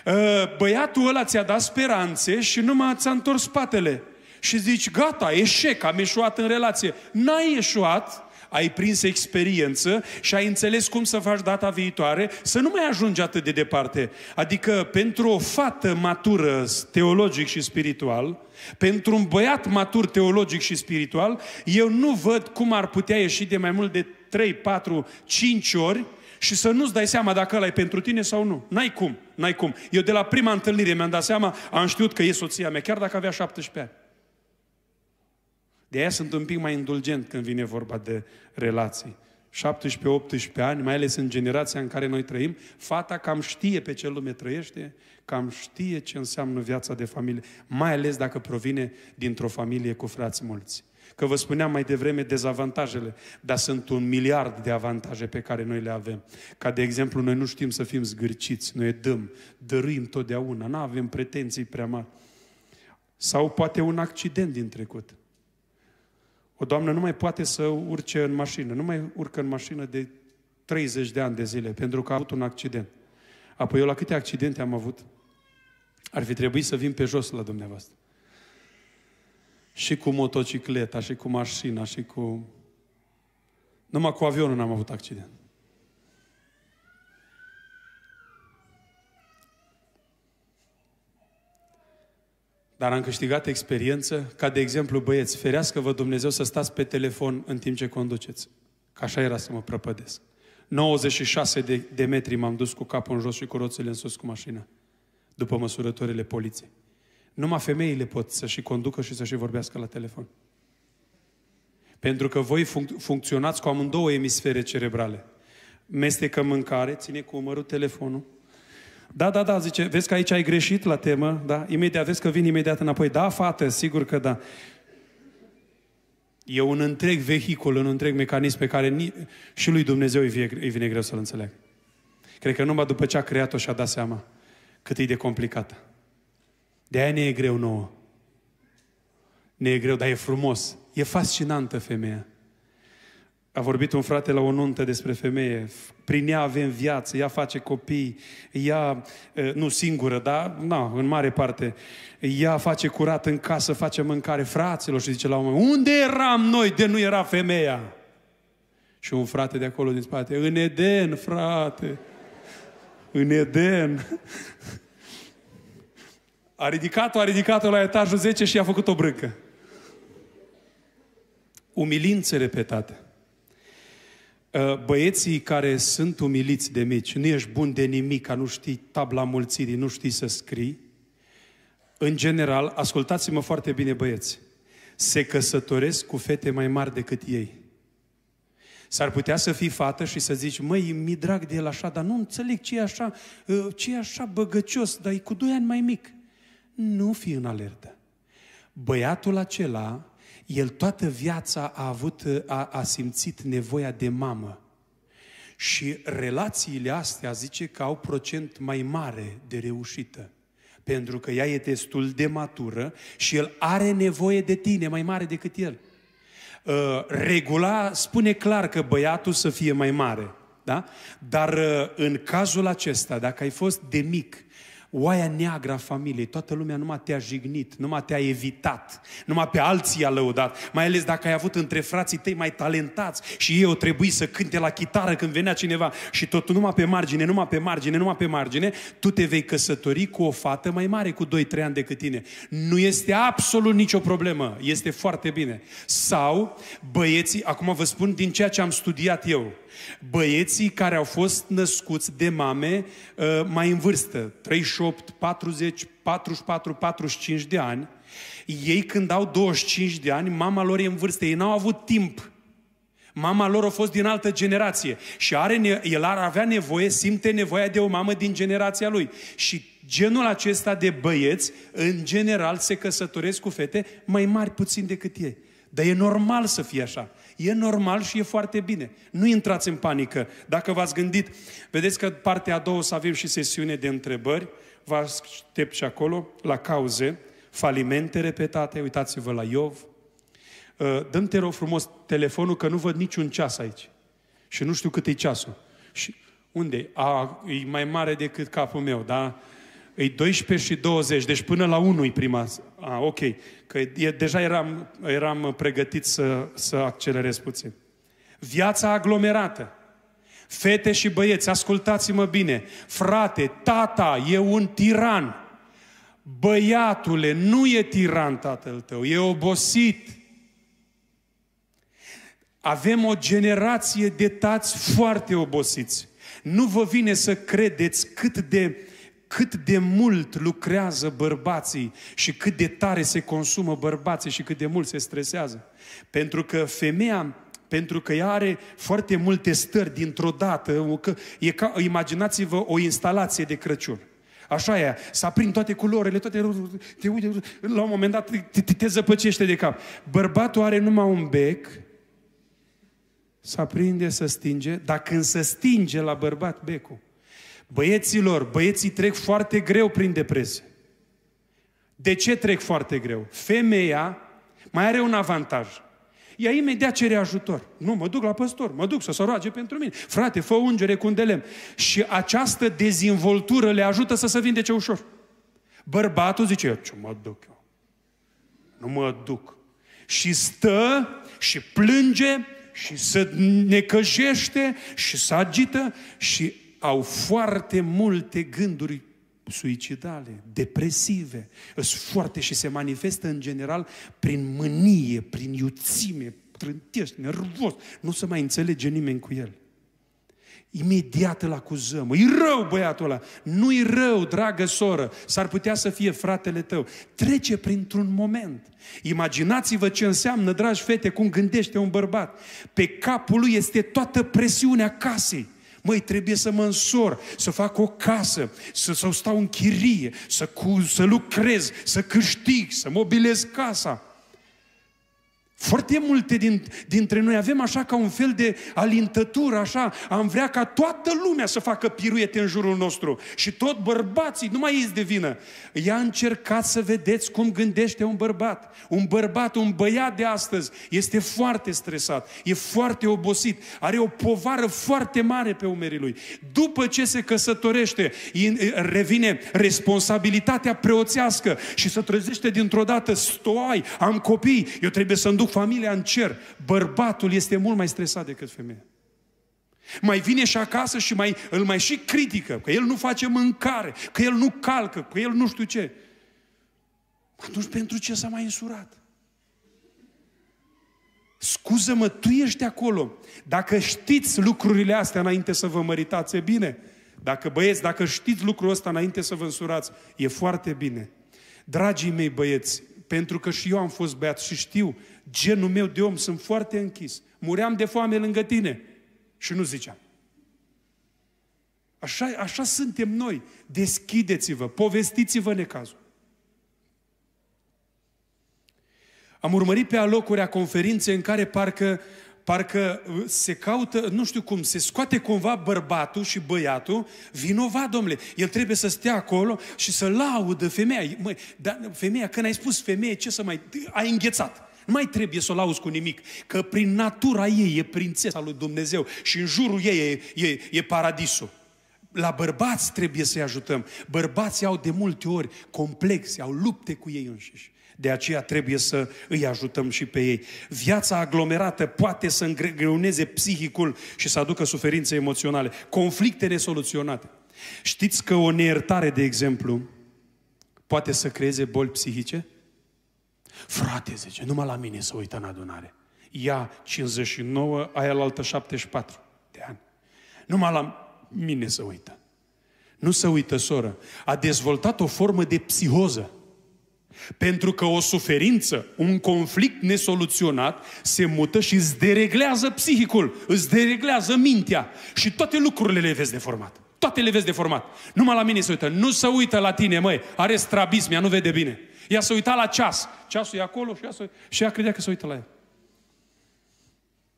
Ă, băiatul ăla ți-a dat speranțe și numai ți-a întors spatele și zici, gata, eșec, am eșuat în relație. N-ai eșuat, ai prins experiență și ai înțeles cum să faci data viitoare, să nu mai ajungi atât de departe. Adică pentru o fată matură teologic și spiritual, pentru un băiat matur teologic și spiritual, eu nu văd cum ar putea ieși de mai mult de 3, 4, 5 ori și să nu-ți dai seama dacă ăla e pentru tine sau nu. N-ai cum, n-ai cum. Eu de la prima întâlnire mi-am dat seama, am știut că e soția mea, chiar dacă avea 17 ani. De aia sunt un pic mai indulgent când vine vorba de relații. 17-18 ani, mai ales în generația în care noi trăim, fata cam știe pe ce lume trăiește, cam știe ce înseamnă viața de familie, mai ales dacă provine dintr-o familie cu frați mulți. Că vă spuneam mai devreme dezavantajele, dar sunt un miliard de avantaje pe care noi le avem. Ca de exemplu, noi nu știm să fim zgârciți, noi dăm, dăruim totdeauna, nu avem pretenții prea mari. Sau poate un accident din trecut. O doamnă nu mai poate să urce în mașină, nu mai urcă în mașină de 30 de ani de zile, pentru că a avut un accident. Apoi eu la câte accidente am avut? Ar fi trebuit să vin pe jos la dumneavoastră. Și cu motocicleta, și cu mașina, și cu... Numai cu avionul n-am avut accident. dar am câștigat experiență, ca de exemplu băieți, ferească-vă Dumnezeu să stați pe telefon în timp ce conduceți. Ca așa era să mă prăpădesc. 96 de, de metri m-am dus cu capul în jos și cu roțile în sus cu mașina, după măsurătorile poliției. Numai femeile pot să și conducă și să și vorbească la telefon. Pentru că voi func- funcționați cu amândouă emisfere cerebrale. Mestecă mâncare, ține cu umărul telefonul, da, da, da, zice, vezi că aici ai greșit la temă, da? Imediat, vezi că vin imediat înapoi. Da, fată, sigur că da. E un întreg vehicul, un întreg mecanism pe care ni... și lui Dumnezeu îi vine, îi vine greu să-l înțeleagă. Cred că numai după ce a creat-o și-a dat seama cât e de complicată. De aia ne e greu nouă. Ne e greu, dar e frumos. E fascinantă femeia. A vorbit un frate la o nuntă despre femeie. Prin ea avem viață, ea face copii, ea, nu singură, dar na, în mare parte, ea face curat în casă, face mâncare fraților și zice la oameni, unde eram noi de nu era femeia? Și un frate de acolo din spate, în Eden, frate, în Eden. A ridicat-o, a ridicat-o la etajul 10 și a făcut o brâncă. Umilințe repetate. Ă, băieții care sunt umiliți de mici, nu ești bun de nimic, nu știi tabla mulțirii, nu știi să scrii, în general, ascultați-mă foarte bine băieți, se căsătoresc cu fete mai mari decât ei. S-ar putea să fii fată și să zici, măi, mi drag de el așa, dar nu înțeleg ce e așa, ă, ce e așa băgăcios, dar e cu doi ani mai mic. Nu fi în alertă. Băiatul acela el toată viața a avut, a, a simțit nevoia de mamă. Și relațiile astea, zice, că au procent mai mare de reușită. Pentru că ea e destul de matură și el are nevoie de tine mai mare decât el. Uh, regula spune clar că băiatul să fie mai mare. Da? Dar uh, în cazul acesta, dacă ai fost de mic oaia neagră a familiei, toată lumea numai te-a jignit, numai te-a evitat, numai pe alții a lăudat, mai ales dacă ai avut între frații tăi mai talentați și ei o trebuie să cânte la chitară când venea cineva și tot numai pe margine, numai pe margine, numai pe margine, tu te vei căsători cu o fată mai mare cu 2-3 ani decât tine. Nu este absolut nicio problemă, este foarte bine. Sau băieții, acum vă spun din ceea ce am studiat eu, Băieții care au fost născuți de mame uh, mai în vârstă, 38, 40, 44, 45 de ani, ei când au 25 de ani, mama lor e în vârstă, ei n-au avut timp Mama lor a fost din altă generație și are, el ar avea nevoie, simte nevoia de o mamă din generația lui. Și genul acesta de băieți, în general, se căsătoresc cu fete mai mari puțin decât ei. Dar e normal să fie așa. E normal și e foarte bine. Nu intrați în panică. Dacă v-ați gândit, vedeți că partea a doua o să avem și sesiune de întrebări. Vă aștept și acolo la cauze, falimente repetate, uitați-vă la Iov. Uh, Dăm, te rog frumos, telefonul, că nu văd niciun ceas aici. Și nu știu cât e ceasul. Și unde? A, e mai mare decât capul meu, da? E 12 și 20, deci până la 1 e prima. A, ok că e, deja eram, eram pregătit să, să accelerez puțin. Viața aglomerată. Fete și băieți, ascultați-mă bine. Frate, tata e un tiran. Băiatule, nu e tiran tatăl tău, e obosit. Avem o generație de tați foarte obosiți. Nu vă vine să credeți cât de cât de mult lucrează bărbații și cât de tare se consumă bărbații și cât de mult se stresează. Pentru că femeia pentru că ea are foarte multe stări dintr-o dată. E ca, imaginați-vă o instalație de Crăciun. Așa e, să aprind toate culorile, toate... Te uite, la un moment dat te, te, te zăpăcește de cap. Bărbatul are numai un bec, să aprinde, să stinge, dacă când se stinge la bărbat becul, Băieților, băieții trec foarte greu prin depresie. De ce trec foarte greu? Femeia mai are un avantaj. Ea imediat cere ajutor. Nu, mă duc la păstor, mă duc să se roage pentru mine. Frate, fă ungere cu un de lemn. Și această dezvoltură le ajută să se vindece ușor. Bărbatul zice, eu ce mă duc eu? Nu mă duc. Și stă și plânge și se necăjește și se agită și au foarte multe gânduri suicidale, depresive, sunt foarte și se manifestă în general prin mânie, prin iuțime, trântești, nervos, nu se mai înțelege nimeni cu el. Imediat îl acuzăm. E rău băiatul ăla. Nu-i rău, dragă soră. S-ar putea să fie fratele tău. Trece printr-un moment. Imaginați-vă ce înseamnă, dragi fete, cum gândește un bărbat. Pe capul lui este toată presiunea casei Măi, trebuie să mă însor, să fac o casă, să, să stau în chirie, să, cu, să lucrez, să câștig, să mobilez casa. Foarte multe din, dintre noi avem așa ca un fel de alintătură, așa, am vrea ca toată lumea să facă piruete în jurul nostru. Și tot bărbații, nu mai ești de vină. Ia încercat să vedeți cum gândește un bărbat. Un bărbat, un băiat de astăzi este foarte stresat, e foarte obosit, are o povară foarte mare pe umerii lui. După ce se căsătorește, revine responsabilitatea preoțească și se trezește dintr-o dată, stoai, am copii, eu trebuie să-mi duc familia în cer, bărbatul este mult mai stresat decât femeia. Mai vine și acasă și mai, îl mai și critică, că el nu face mâncare, că el nu calcă, că el nu știu ce. Atunci pentru ce s-a mai însurat? Scuză-mă, tu ești acolo. Dacă știți lucrurile astea înainte să vă măritați, e bine. Dacă băieți, dacă știți lucrul ăsta înainte să vă însurați, e foarte bine. Dragii mei băieți, pentru că și eu am fost băiat și știu genul meu de om, sunt foarte închis. Muream de foame lângă tine și nu ziceam. Așa, așa suntem noi. Deschideți-vă, povestiți-vă necazul. Am urmărit pe alocurea conferințe în care parcă, parcă uh, se caută, nu știu cum, se scoate cumva bărbatul și băiatul, vinovat, domnule, el trebuie să stea acolo și să laudă femeia. Măi, dar femeia, când ai spus femeie, ce să mai... Ai înghețat. Nu mai trebuie să o lauzi cu nimic, că prin natura ei e prințesa lui Dumnezeu și în jurul ei e, e, e paradisul. La bărbați trebuie să-i ajutăm. Bărbații au de multe ori complexe, au lupte cu ei înșiși. De aceea trebuie să îi ajutăm și pe ei. Viața aglomerată poate să îngreuneze psihicul și să aducă suferințe emoționale, conflicte nesoluționate. Știți că o neiertare, de exemplu, poate să creeze boli psihice? Frate, zice, numai la mine să uită în adunare. Ia 59, aia la altă 74 de ani. Numai la mine să uită. Nu să uită, soră. A dezvoltat o formă de psihoză. Pentru că o suferință, un conflict nesoluționat, se mută și îți dereglează psihicul, îți dereglează mintea și toate lucrurile le vezi deformat. Toate le vezi deformat. Numai la mine se uită. Nu se uită la tine, măi. Are strabismia, nu vede bine. Ea se uita la ceas. Ceasul e acolo și ea, se... și ea credea că se uită la el.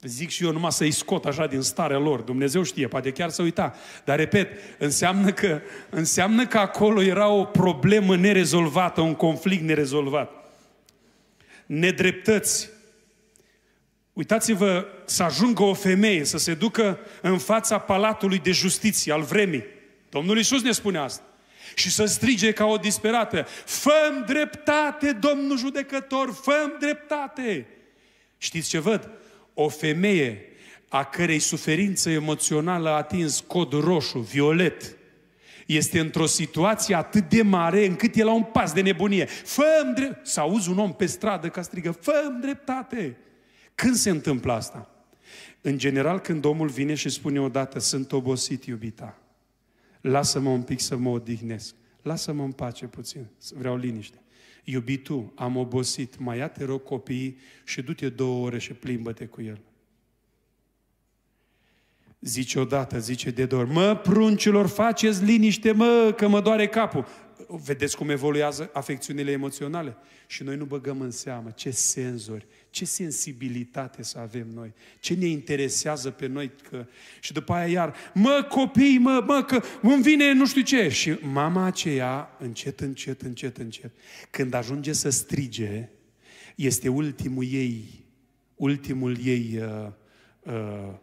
Zic și eu numai să-i scot așa din starea lor. Dumnezeu știe, poate chiar să uita. Dar repet, înseamnă că, înseamnă că acolo era o problemă nerezolvată, un conflict nerezolvat. Nedreptăți. Uitați-vă să ajungă o femeie să se ducă în fața palatului de justiție al vremii. Domnul Iisus ne spune asta și să strige ca o disperată, făm dreptate, domnul judecător, făm dreptate! Știți ce văd? O femeie a cărei suferință emoțională a atins cod roșu, violet, este într-o situație atât de mare încât e la un pas de nebunie. Făm dreptate. Să auzi un om pe stradă ca strigă, făm dreptate! Când se întâmplă asta? În general, când omul vine și spune odată, sunt obosit, iubita. Lasă-mă un pic să mă odihnesc. Lasă-mă în pace puțin. Vreau liniște. Iubitul, am obosit, mai ia te rog copiii și du-te două ore și plimbă-te cu el. Zice odată, zice de dor, mă, pruncilor, faceți liniște, mă, că mă doare capul. Vedeți cum evoluează afecțiunile emoționale? Și noi nu băgăm în seamă ce senzori, ce sensibilitate să avem noi, ce ne interesează pe noi. Că... Și după aia iar, mă copii, mă, mă, că îmi vine nu știu ce. Și mama aceea, încet, încet, încet, încet, când ajunge să strige, este ultimul ei, ultimul ei, uh, uh,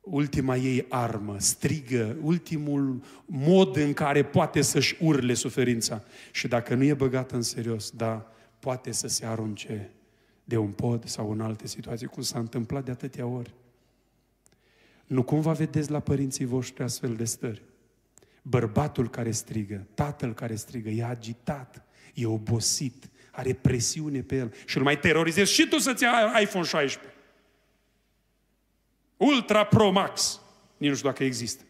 ultima ei armă, strigă, ultimul mod în care poate să-și urle suferința. Și dacă nu e băgată în serios, da, poate să se arunce de un pod sau în alte situații, cum s-a întâmplat de atâtea ori. Nu cumva vedeți la părinții voștri astfel de stări. Bărbatul care strigă, tatăl care strigă, e agitat, e obosit, are presiune pe el și îl mai terorizezi și tu să-ți ai iPhone 16. Ultra Pro Max. Nici nu știu dacă există.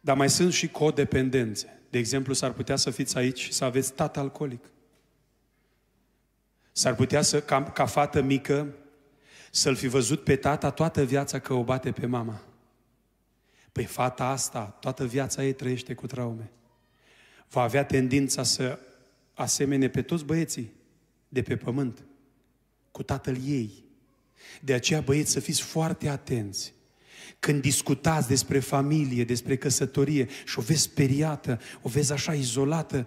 Dar mai sunt și codependențe. De exemplu, s-ar putea să fiți aici și să aveți tată alcoolic. S-ar putea să, ca, ca fată mică să-l fi văzut pe tata toată viața că o bate pe mama. Păi fata asta, toată viața ei trăiește cu traume. Va avea tendința să asemene pe toți băieții de pe pământ, cu tatăl ei. De aceea, băieți, să fiți foarte atenți când discutați despre familie, despre căsătorie și o vezi speriată, o vezi așa izolată,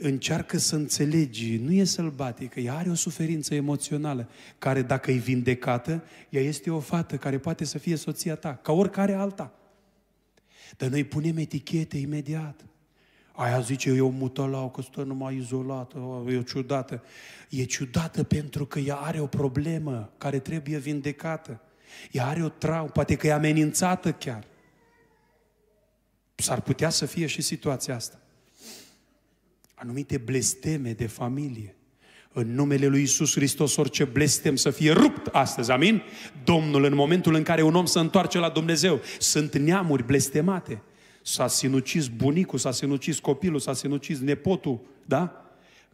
încearcă să înțelegi, nu e sălbatică, ea are o suferință emoțională, care dacă e vindecată, ea este o fată care poate să fie soția ta, ca oricare alta. Dar noi punem etichete imediat. Aia zice, eu mutalau, că stă numai izolată, e ciudată. E ciudată pentru că ea are o problemă care trebuie vindecată. Ea are o traumă, poate că e amenințată chiar. S-ar putea să fie și situația asta. Anumite blesteme de familie. În numele lui Isus Hristos, orice blestem să fie rupt astăzi, amin? Domnul, în momentul în care un om se întoarce la Dumnezeu, sunt neamuri blestemate. S-a sinucis bunicul, s-a sinucis copilul, s-a sinucis nepotul, da?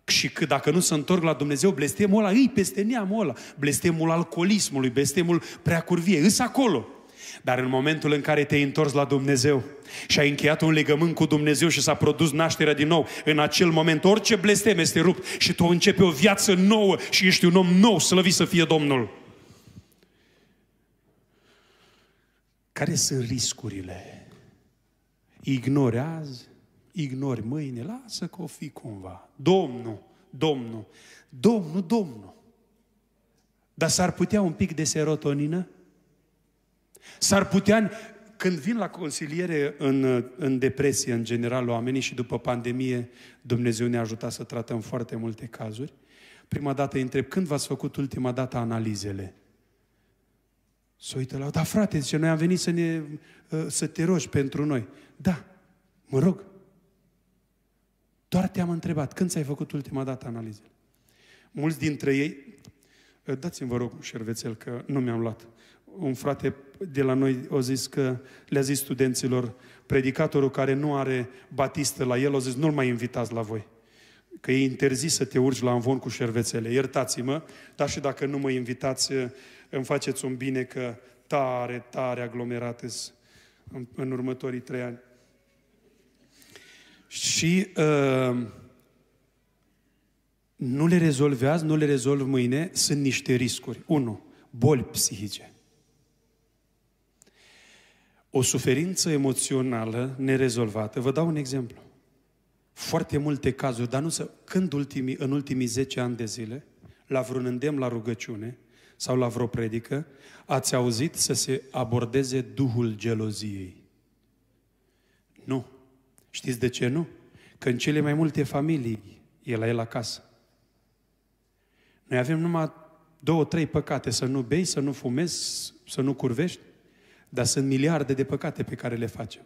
și că dacă nu se întorc la Dumnezeu, blestemul ăla îi peste neamul ăla, blestemul alcoolismului, blestemul preacurvie, îs acolo. Dar în momentul în care te-ai întors la Dumnezeu și ai încheiat un legământ cu Dumnezeu și s-a produs nașterea din nou, în acel moment orice blestem este rupt și tu începi o viață nouă și ești un om nou, slăvit să fie Domnul. Care sunt riscurile? Ignorează ignori mâine, lasă că o fi cumva. Domnul, Domnul, Domnul, Domnul. Dar s-ar putea un pic de serotonină? S-ar putea, când vin la consiliere în, în depresie, în general, oamenii și după pandemie, Dumnezeu ne-a ajutat să tratăm foarte multe cazuri, prima dată îi întreb, când v-ați făcut ultima dată analizele? Să uită la, da frate, zice, noi am venit să, ne, ă, să te rogi pentru noi. Da, mă rog, doar te-am întrebat, când ți-ai făcut ultima dată analizele? Mulți dintre ei, eh, dați-mi vă rog un șervețel că nu mi-am luat. Un frate de la noi a zis că le-a zis studenților, predicatorul care nu are batistă la el, a zis nu-l mai invitați la voi. Că e interzis să te urci la învon cu șervețele. Iertați-mă, dar și dacă nu mă invitați, eh, îmi faceți un bine că tare, tare în, în următorii trei ani. Și uh, nu le rezolvi azi, nu le rezolv mâine, sunt niște riscuri. Unu, boli psihice. O suferință emoțională nerezolvată, vă dau un exemplu. Foarte multe cazuri, dar nu să... Când ultimii, în ultimii 10 ani de zile, la vreun îndemn la rugăciune sau la vreo predică, ați auzit să se abordeze duhul geloziei? Nu. Știți de ce nu? Că în cele mai multe familii e la el acasă. Noi avem numai două, trei păcate, să nu bei, să nu fumezi, să nu curvești, dar sunt miliarde de păcate pe care le facem.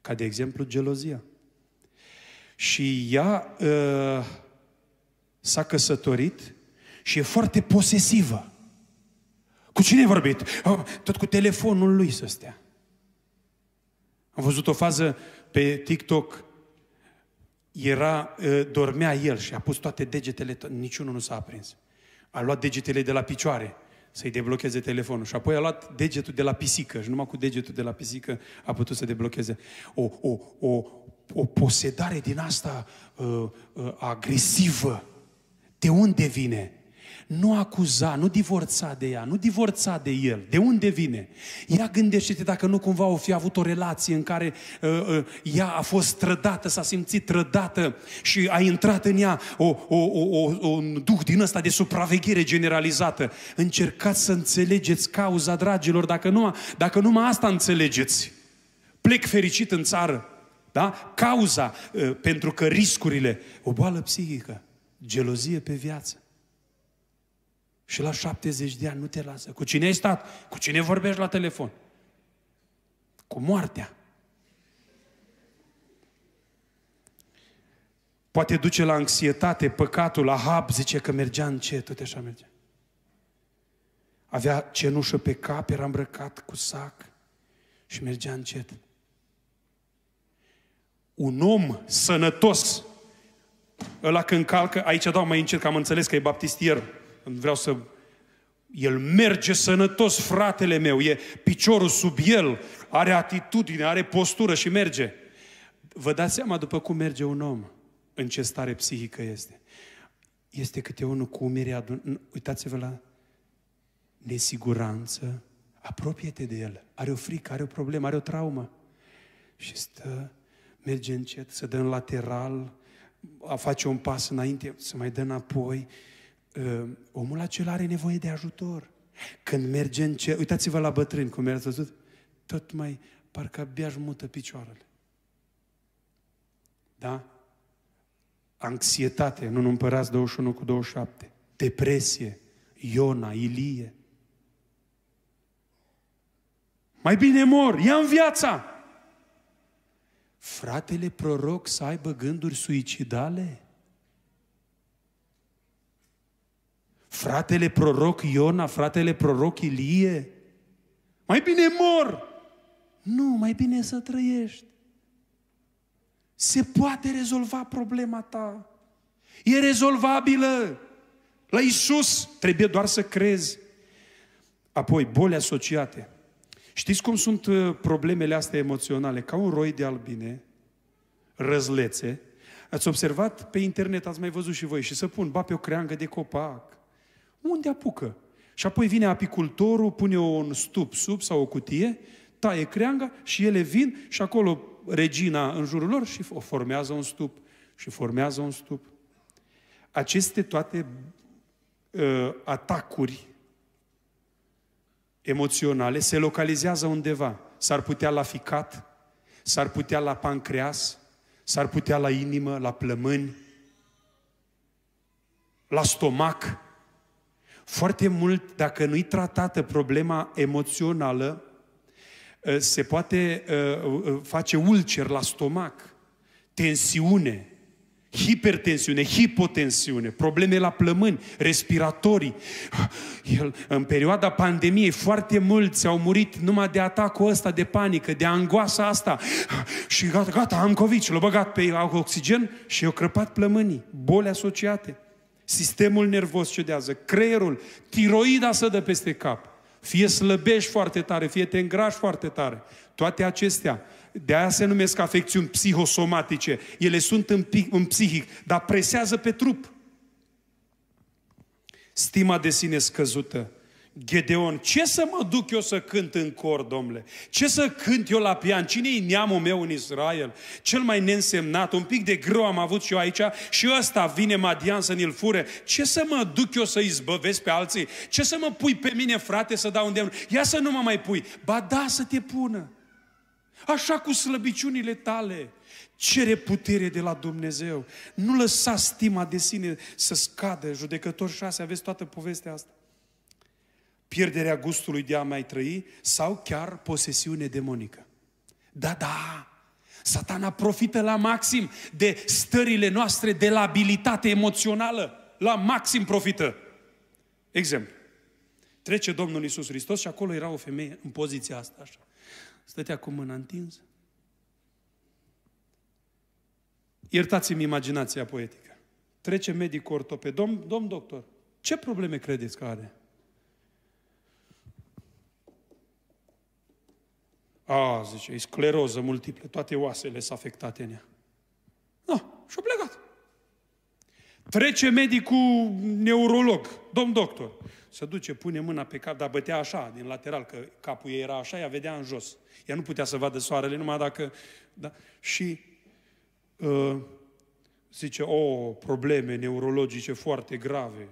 Ca de exemplu gelozia. Și ea uh, s-a căsătorit și e foarte posesivă. Cu cine ai vorbit? Tot cu telefonul lui să stea. Am văzut o fază pe TikTok era, ă, dormea el și a pus toate degetele, niciunul nu s-a aprins. A luat degetele de la picioare să-i deblocheze telefonul și apoi a luat degetul de la pisică și numai cu degetul de la pisică a putut să deblocheze. O, o, o, o posedare din asta uh, uh, agresivă, de unde vine? Nu acuza, nu divorța de ea, nu divorța de el. De unde vine? Ea gândește-te dacă nu cumva o fi avut o relație în care uh, uh, ea a fost trădată, s-a simțit trădată și a intrat în ea o, o, o, o, un duh din ăsta de supraveghere generalizată. Încercați să înțelegeți cauza, dragilor, dacă numai, dacă numai asta înțelegeți. Plec fericit în țară. Da? Cauza, uh, pentru că riscurile, o boală psihică, gelozie pe viață, și la 70 de ani nu te lasă. Cu cine ai stat? Cu cine vorbești la telefon? Cu moartea. Poate duce la anxietate, păcatul, la hab, zice că mergea încet, Tot așa mergea. Avea cenușă pe cap, era îmbrăcat cu sac și mergea încet. Un om sănătos, ăla când calcă, aici dau mai încet, că am înțeles că e baptistier, vreau să... El merge sănătos, fratele meu, e piciorul sub el, are atitudine, are postură și merge. Vă dați seama după cum merge un om, în ce stare psihică este. Este câte unul cu umire adun... Uitați-vă la nesiguranță, apropie-te de el. Are o frică, are o problemă, are o traumă. Și stă, merge încet, să dă în lateral, a face un pas înainte, să mai dă înapoi Ehm, omul acela are nevoie de ajutor. Când merge în cer, uitați-vă la bătrâni, cum i-ați văzut, tot mai, parcă abia își mută picioarele. Da? Anxietate, nu împărați 21 cu 27. Depresie, Iona, Ilie. Mai bine mor, ia în viața! Fratele proroc să aibă gânduri suicidale? fratele proroc Iona, fratele proroc Ilie. Mai bine mor! Nu, mai bine să trăiești. Se poate rezolva problema ta. E rezolvabilă. La Isus trebuie doar să crezi. Apoi, boli asociate. Știți cum sunt uh, problemele astea emoționale? Ca un roi de albine, răzlețe. Ați observat pe internet, ați mai văzut și voi, și să pun, ba pe o creangă de copac, unde apucă. Și apoi vine apicultorul, pune un stup sub sau o cutie, taie creanga și ele vin și acolo regina în jurul lor și o formează un stup și formează un stup. Aceste toate uh, atacuri emoționale se localizează undeva. S-ar putea la ficat, s-ar putea la pancreas, s-ar putea la inimă, la plămâni, la stomac, foarte mult, dacă nu-i tratată problema emoțională, ă, se poate ă, ă, face ulcer la stomac, tensiune, hipertensiune, hipotensiune, probleme la plămâni, respiratorii. El, în perioada pandemiei foarte mulți au murit numai de atacul ăsta de panică, de angoasa asta. Și gata, gata, am COVID. L-a băgat pe oxigen și i-a crăpat plămânii, boli asociate sistemul nervos cedează, creierul, tiroida să dă peste cap. Fie slăbești foarte tare, fie te îngrași foarte tare. Toate acestea, de aia se numesc afecțiuni psihosomatice. Ele sunt în, în psihic, dar presează pe trup. Stima de sine scăzută, Gedeon, ce să mă duc eu să cânt în cor, domnule? Ce să cânt eu la pian? cine e neamul meu în Israel? Cel mai nensemnat, un pic de greu am avut și eu aici și ăsta vine Madian să ne-l fure. Ce să mă duc eu să izbăvesc pe alții? Ce să mă pui pe mine, frate, să dau îndemn? Ia să nu mă mai pui. Ba da, să te pună. Așa cu slăbiciunile tale. Cere putere de la Dumnezeu. Nu lăsa stima de sine să scadă. Judecător 6, aveți toată povestea asta pierderea gustului de a mai trăi sau chiar posesiune demonică. Da, da, satana profită la maxim de stările noastre de labilitate emoțională. La maxim profită. Exemplu. Trece Domnul Isus Hristos și acolo era o femeie în poziția asta așa. Stătea cu mâna întinsă. Iertați-mi imaginația poetică. Trece medicul ortoped. Domn, domn doctor, ce probleme credeți că are? A, zice, e scleroză multiple, toate oasele sunt afectate în ea. Da, și-a plecat. Trece medicul neurolog, domn doctor. Se duce, pune mâna pe cap, dar bătea așa, din lateral, că capul ei era așa, ea vedea în jos. Ea nu putea să vadă soarele, numai dacă... Da. Și uh, zice, o, oh, probleme neurologice foarte grave.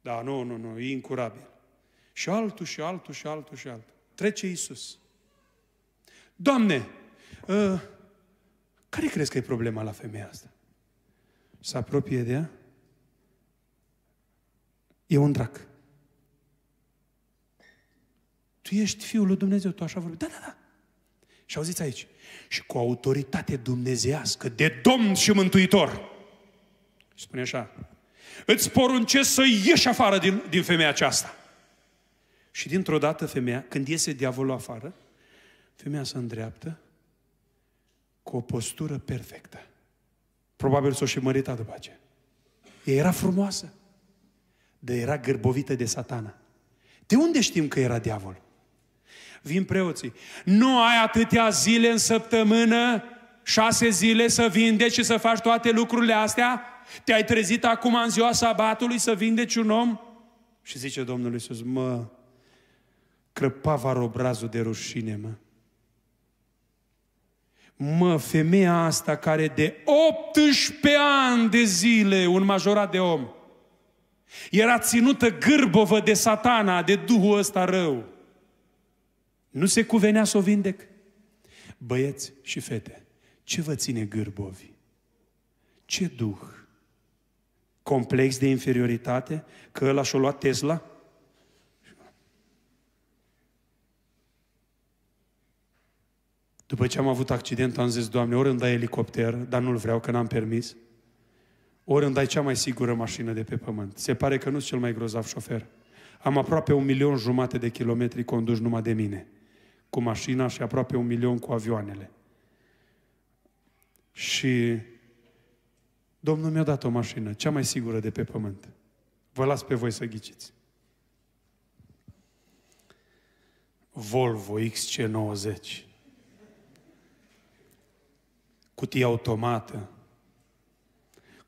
Da, nu, nu, nu, e incurabil. Și altul, și altul, și altul, și altul. Trece Iisus. Doamne, uh, care crezi că e problema la femeia asta? Se apropie de ea? E un drac. Tu ești Fiul lui Dumnezeu, tu așa vorbești. Da, da, da. Și auziți aici. Și cu autoritate dumnezească, de Domn și Mântuitor. Și spune așa. Îți poruncesc să ieși afară din, din femeia aceasta. Și dintr-o dată femeia, când iese diavolul afară, Femeia se îndreaptă cu o postură perfectă. Probabil s-o și mărita după aceea. Ea era frumoasă, dar era gârbovită de satana. De unde știm că era diavol? Vin preoții. Nu ai atâtea zile în săptămână, șase zile să vindeci și să faci toate lucrurile astea? Te-ai trezit acum în ziua sabatului să vindeci un om? Și zice Domnul Iisus, mă, crăpava obrazul de rușine, mă mă, femeia asta care de 18 ani de zile, un majorat de om, era ținută gârbovă de satana, de duhul ăsta rău. Nu se cuvenea să o vindec. Băieți și fete, ce vă ține gârbovi? Ce duh? Complex de inferioritate? Că ăla și-a luat Tesla? După ce am avut accident, am zis, Doamne, ori îmi dai elicopter, dar nu-l vreau, că n-am permis, ori îmi dai cea mai sigură mașină de pe pământ. Se pare că nu sunt cel mai grozav șofer. Am aproape un milion jumate de kilometri conduși numai de mine, cu mașina și aproape un milion cu avioanele. Și Domnul mi-a dat o mașină, cea mai sigură de pe pământ. Vă las pe voi să ghiciți. Volvo XC90 cutie automată,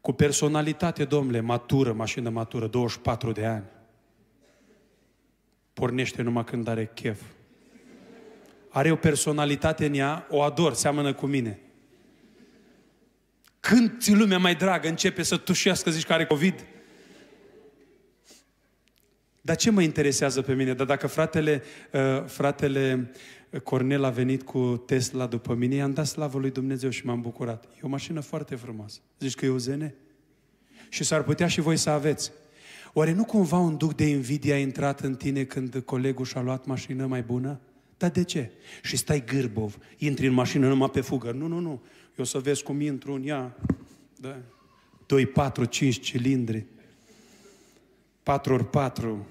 cu personalitate, domnule, matură, mașină matură, 24 de ani. Pornește numai când are chef. Are o personalitate în ea, o ador, seamănă cu mine. Când ți lumea mai dragă începe să tușească, zici că are COVID? Dar ce mă interesează pe mine? Dar dacă fratele, uh, fratele Cornel a venit cu Tesla după mine, i-am dat slavă lui Dumnezeu și m-am bucurat. E o mașină foarte frumoasă. Zici că e o zene? Și s-ar putea și voi să aveți. Oare nu cumva un duc de invidie a intrat în tine când colegul și-a luat mașină mai bună? Dar de ce? Și stai gârbov, intri în mașină numai pe fugă. Nu, nu, nu. Eu să vezi cum intru în ea. Da. 2, 4, 5 cilindri. 4 ori 4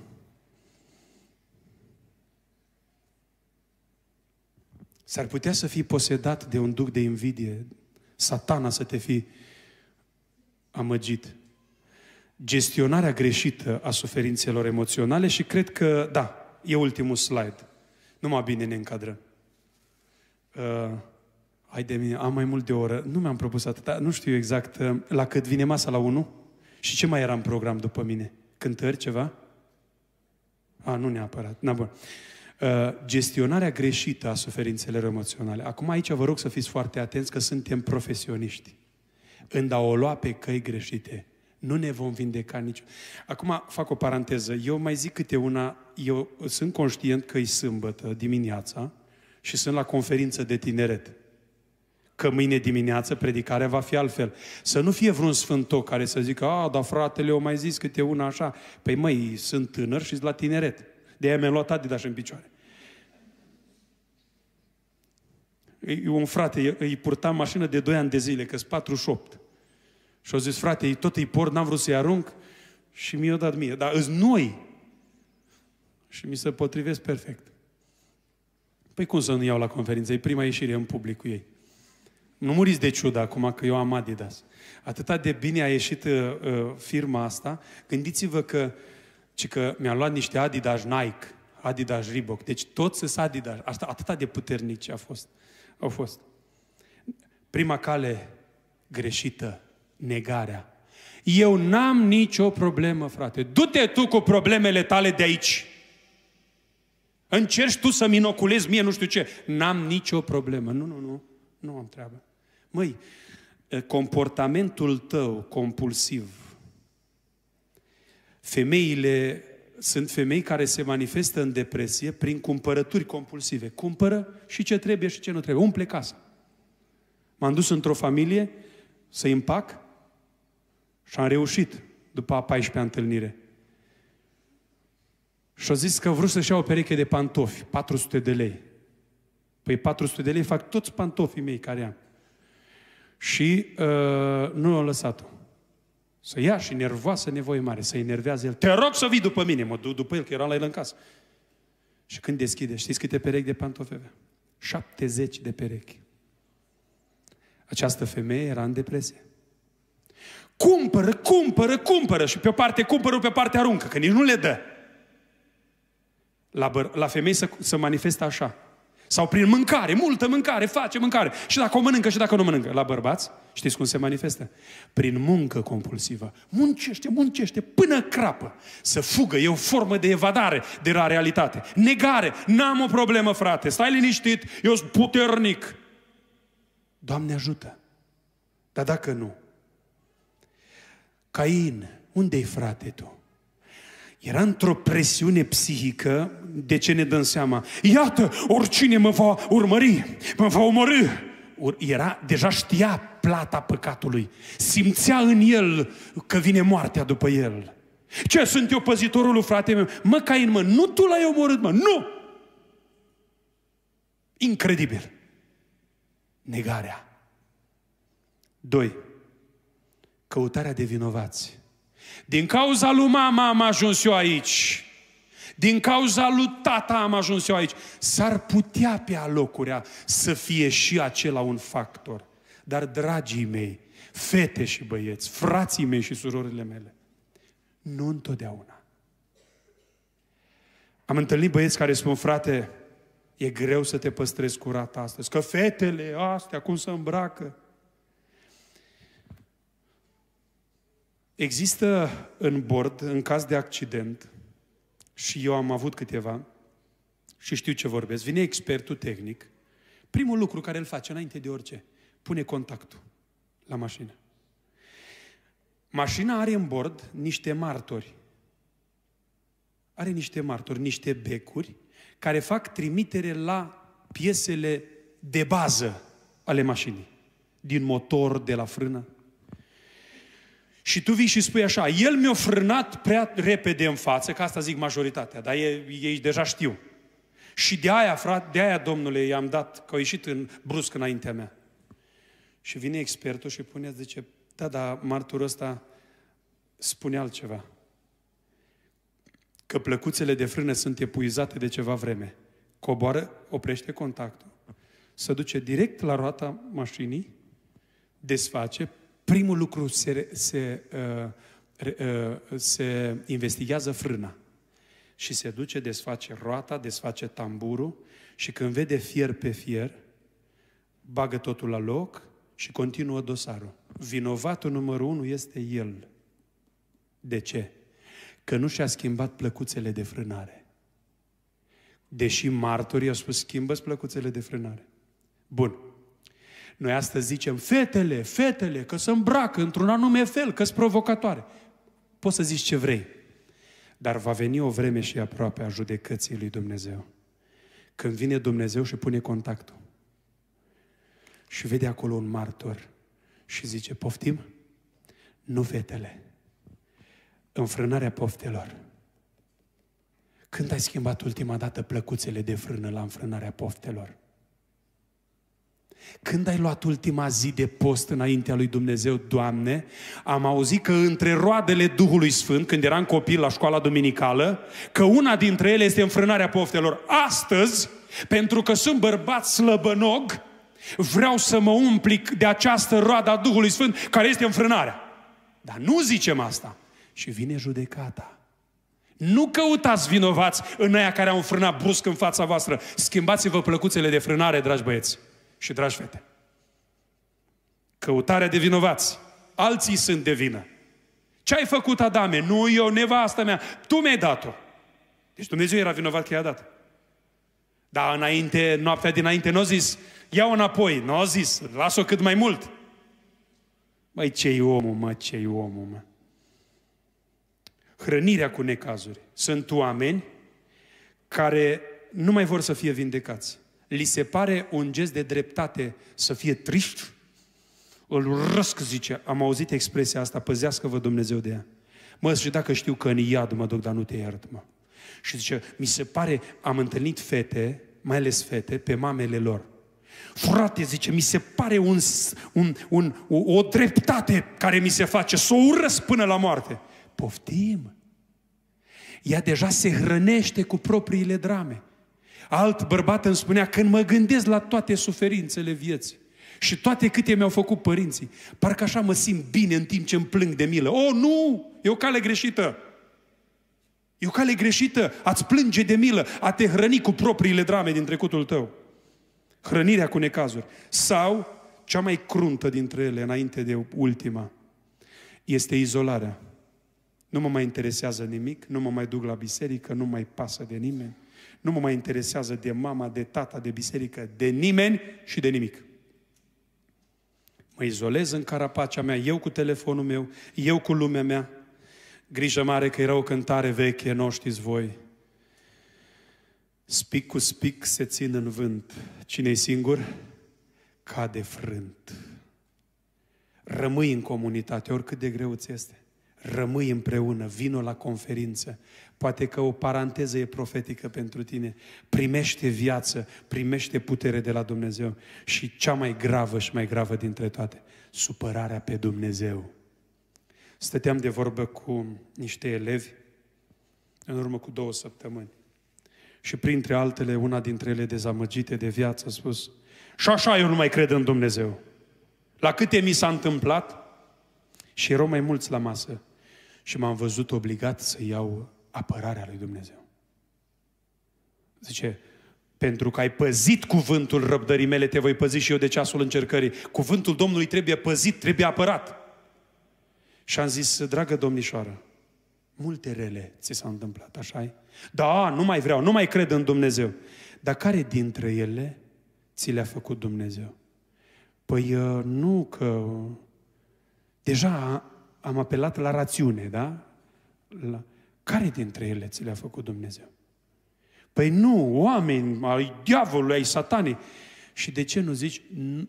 S-ar putea să fii posedat de un duc de invidie, satana să te fi amăgit. Gestionarea greșită a suferințelor emoționale și cred că, da, e ultimul slide. Numai bine ne încadră. Uh, hai de mine, am mai mult de oră. Nu mi-am propus atâta, nu știu exact uh, la cât vine masa la 1 și ce mai era în program după mine. Cântări, ceva? A, nu neapărat. Na, bun. Uh, Uh, gestionarea greșită a suferințelor emoționale. Acum aici vă rog să fiți foarte atenți că suntem profesioniști. În a o lua pe căi greșite, nu ne vom vindeca nici. Acum fac o paranteză. Eu mai zic câte una, eu sunt conștient că e sâmbătă dimineața și sunt la conferință de tineret. Că mâine dimineață predicarea va fi altfel. Să nu fie vreun sfântoc care să zică, a, dar fratele, eu mai zis câte una așa. Păi măi, sunt tânăr și la tineret. De-aia mi-am luat Adidas în picioare. Eu, un frate, îi purta mașină de 2 ani de zile, că 48. Și au zis, frate, tot îi port, n-am vrut să-i arunc. Și mi-a dat mie. Dar îți noi. Și mi se potrivesc perfect. Păi cum să nu iau la conferință? E prima ieșire în public cu ei. Nu muriți de ciudă acum că eu am Adidas. Atâta de bine a ieșit uh, uh firma asta. Gândiți-vă că uh, ci că mi-am luat niște Adidas Nike, Adidas Reebok. Deci să sunt Adidas. Asta atât de puternici a fost, au fost. Prima cale greșită, negarea. Eu n-am nicio problemă, frate. Du-te tu cu problemele tale de aici. Încerci tu să-mi inoculezi mie nu știu ce. N-am nicio problemă. Nu, nu, nu. Nu am treabă. Măi, comportamentul tău compulsiv, Femeile sunt femei care se manifestă în depresie prin cumpărături compulsive. Cumpără și ce trebuie și ce nu trebuie. Umple casa. M-am dus într-o familie să-i împac și am reușit după a 14-a întâlnire. Și-a zis că vreau să-și iau o pereche de pantofi, 400 de lei. Păi 400 de lei fac toți pantofii mei care am. Și uh, nu l-a lăsat-o. Să ia și nervoasă nevoie mare, să enervează el. Te rog să vii după mine, mă duc după el, că era la el în casă. Și când deschide, știți câte perechi de pantofi avea? 70 de perechi. Această femeie era în depresie. Cumpără, cumpără, cumpără și pe o parte cumpără, pe o parte aruncă, că nici nu le dă. La, băr- la femei să, să manifestă așa. Sau prin mâncare, multă mâncare, face mâncare. Și dacă o mănâncă și dacă nu mănâncă. La bărbați, știți cum se manifestă? Prin muncă compulsivă. Muncește, muncește, până crapă. Să fugă, e o formă de evadare de la realitate. Negare, n-am o problemă, frate, stai liniștit, eu sunt puternic. Doamne ajută! Dar dacă nu? Cain, unde-i frate tu? Era într-o presiune psihică de ce ne dăm seama? Iată, oricine mă va urmări, mă va omorâ. Era, deja știa plata păcatului. Simțea în el că vine moartea după el. Ce sunt eu păzitorul lui frate meu? Mă, Cain, mă, nu tu l-ai omorât, mă, nu! Incredibil. Negarea. Doi. Căutarea de vinovați. Din cauza lui mama am ajuns eu aici din cauza lui tata am ajuns eu aici. S-ar putea pe alocurea să fie și acela un factor. Dar, dragii mei, fete și băieți, frații mei și surorile mele, nu întotdeauna. Am întâlnit băieți care spun, frate, e greu să te păstrezi curat astăzi, că fetele astea cum se îmbracă. Există în bord, în caz de accident, și eu am avut câteva și știu ce vorbesc. Vine expertul tehnic, primul lucru care îl face înainte de orice, pune contactul la mașină. Mașina are în bord niște martori. Are niște martori, niște becuri care fac trimitere la piesele de bază ale mașinii. Din motor, de la frână și tu vii și spui așa, el mi-a frânat prea repede în față, că asta zic majoritatea, dar ei, ei deja știu. Și de aia, frate, de aia, domnule, i-am dat, că au ieșit în brusc înaintea mea. Și vine expertul și pune, zice, da, da, marturul ăsta spune altceva. Că plăcuțele de frână sunt epuizate de ceva vreme. Coboară, oprește contactul. Se duce direct la roata mașinii, desface, primul lucru se, se, se, uh, uh, se investigează frâna și se duce, desface roata, desface tamburul și când vede fier pe fier, bagă totul la loc și continuă dosarul. Vinovatul numărul unu este el. De ce? Că nu și-a schimbat plăcuțele de frânare. Deși martorii au spus, schimbă plăcuțele de frânare. Bun. Noi astăzi zicem, fetele, fetele, că se îmbracă într-un anume fel, că sunt provocatoare. Poți să zici ce vrei. Dar va veni o vreme și aproape a judecății lui Dumnezeu. Când vine Dumnezeu și pune contactul. Și vede acolo un martor și zice, poftim? Nu fetele. Înfrânarea poftelor. Când ai schimbat ultima dată plăcuțele de frână la înfrânarea poftelor? Când ai luat ultima zi de post înaintea lui Dumnezeu, Doamne, am auzit că între roadele Duhului Sfânt, când eram copil la școala dominicală, că una dintre ele este înfrânarea poftelor. Astăzi, pentru că sunt bărbat slăbănog, vreau să mă umplic de această roadă a Duhului Sfânt, care este înfrânarea. Dar nu zicem asta. Și vine judecata. Nu căutați vinovați în aia care au înfrânat brusc în fața voastră. Schimbați-vă plăcuțele de frânare, dragi băieți și dragi fete. Căutarea de vinovați. Alții sunt de vină. Ce ai făcut, Adame? Nu eu, nevastă mea. Tu mi-ai dat-o. Deci Dumnezeu era vinovat că i-a dat. Dar înainte, noaptea dinainte, nu n-o zis, ia-o înapoi, nu n-o zis, las-o cât mai mult. Mai ce-i omul, mă, ce-i omul, mă. Hrănirea cu necazuri. Sunt oameni care nu mai vor să fie vindecați li se pare un gest de dreptate să fie triști, îl răsc, zice, am auzit expresia asta, păzească-vă Dumnezeu de ea. Mă, zice, dacă știu că în iad mă duc, dar nu te iert, mă. Și zice, mi se pare, am întâlnit fete, mai ales fete, pe mamele lor. Frate, zice, mi se pare un, un, un, o, o dreptate care mi se face, să o urăsc până la moarte. Poftim! Ea deja se hrănește cu propriile drame. Alt bărbat îmi spunea, când mă gândesc la toate suferințele vieții și toate câte mi-au făcut părinții, parcă așa mă simt bine în timp ce îmi plâng de milă. O, oh, nu! E o cale greșită! E o cale greșită. Ați plânge de milă, a te hrăni cu propriile drame din trecutul tău. Hrănirea cu necazuri. Sau, cea mai cruntă dintre ele, înainte de ultima, este izolarea. Nu mă mai interesează nimic, nu mă mai duc la biserică, nu mai pasă de nimeni. Nu mă mai interesează de mama, de tata, de biserică, de nimeni și de nimic. Mă izolez în carapacea mea, eu cu telefonul meu, eu cu lumea mea. Grijă mare că era o cântare veche, nu știți voi. Spic cu spic se țin în vânt. Cine-i singur, cade frânt. Rămâi în comunitate, oricât de greu ți este rămâi împreună, vino la conferință. Poate că o paranteză e profetică pentru tine. Primește viață, primește putere de la Dumnezeu. Și cea mai gravă și mai gravă dintre toate, supărarea pe Dumnezeu. Stăteam de vorbă cu niște elevi în urmă cu două săptămâni. Și printre altele, una dintre ele dezamăgite de viață a spus Și așa eu nu mai cred în Dumnezeu. La câte mi s-a întâmplat? Și erau mai mulți la masă și m-am văzut obligat să iau apărarea lui Dumnezeu. Zice, pentru că ai păzit cuvântul răbdării mele, te voi păzi și eu de ceasul încercării. Cuvântul Domnului trebuie păzit, trebuie apărat. Și am zis, dragă domnișoară, multe rele ți s-au întâmplat, așa -i? Da, nu mai vreau, nu mai cred în Dumnezeu. Dar care dintre ele ți le-a făcut Dumnezeu? Păi uh, nu că deja am apelat la rațiune, da? La... Care dintre ele ți le-a făcut Dumnezeu? Păi nu, oameni, ai diavolului, ai satanei. Și de ce nu zici,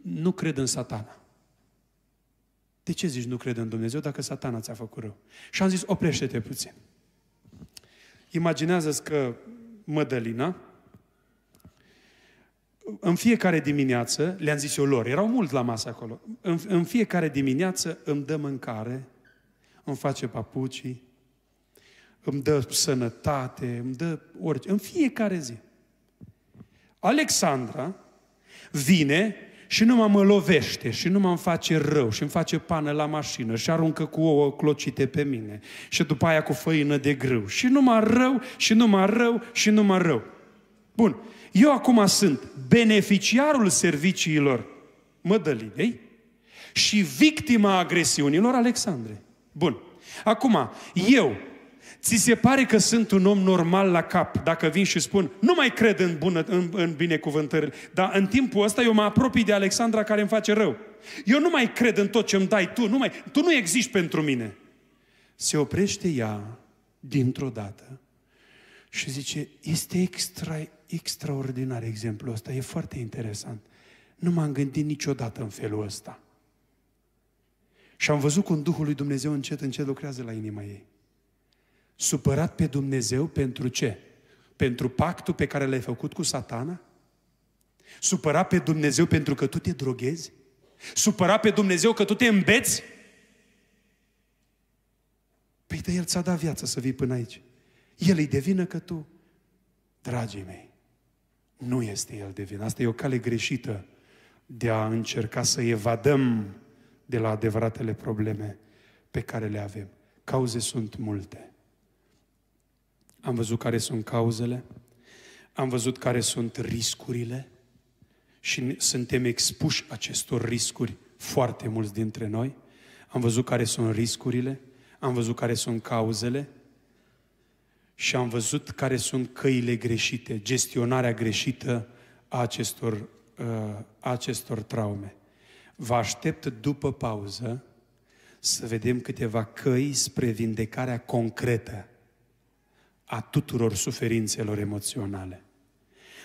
nu cred în satana? De ce zici nu cred în Dumnezeu dacă satana ți-a făcut rău? Și am zis, oprește-te puțin. Imaginează-ți că Mădălina, în fiecare dimineață, le-am zis eu lor, erau mulți la masă acolo, în, în fiecare dimineață îmi dă mâncare îmi face papucii, îmi dă sănătate, îmi dă orice, în fiecare zi. Alexandra vine și nu mă lovește și nu mă face rău și îmi face pană la mașină și aruncă cu ouă clocite pe mine și după aia cu făină de grâu și nu mă rău și nu mă rău și nu mă rău. Bun, eu acum sunt beneficiarul serviciilor Mădălinei și victima agresiunilor Alexandrei. Bun. Acum, eu, ți se pare că sunt un om normal la cap dacă vin și spun, nu mai cred în, bună, în, în binecuvântări, dar în timpul ăsta eu mă apropii de Alexandra care îmi face rău. Eu nu mai cred în tot ce îmi dai tu, nu mai, tu nu existi pentru mine. Se oprește ea dintr-o dată și zice, este extra, extraordinar exemplul ăsta, e foarte interesant. Nu m-am gândit niciodată în felul ăsta. Și am văzut cum Duhul lui Dumnezeu încet, încet lucrează la inima ei. Supărat pe Dumnezeu pentru ce? Pentru pactul pe care l-ai făcut cu satana? Supărat pe Dumnezeu pentru că tu te droghezi? Supărat pe Dumnezeu că tu te îmbeți? Păi de El ți-a dat viața să vii până aici. El îi devină că tu, dragii mei, nu este El de vină. Asta e o cale greșită de a încerca să evadăm de la adevăratele probleme pe care le avem. Cauze sunt multe. Am văzut care sunt cauzele, am văzut care sunt riscurile și suntem expuși acestor riscuri foarte mulți dintre noi. Am văzut care sunt riscurile, am văzut care sunt cauzele și am văzut care sunt căile greșite, gestionarea greșită a acestor, uh, a acestor traume. Vă aștept după pauză să vedem câteva căi spre vindecarea concretă a tuturor suferințelor emoționale.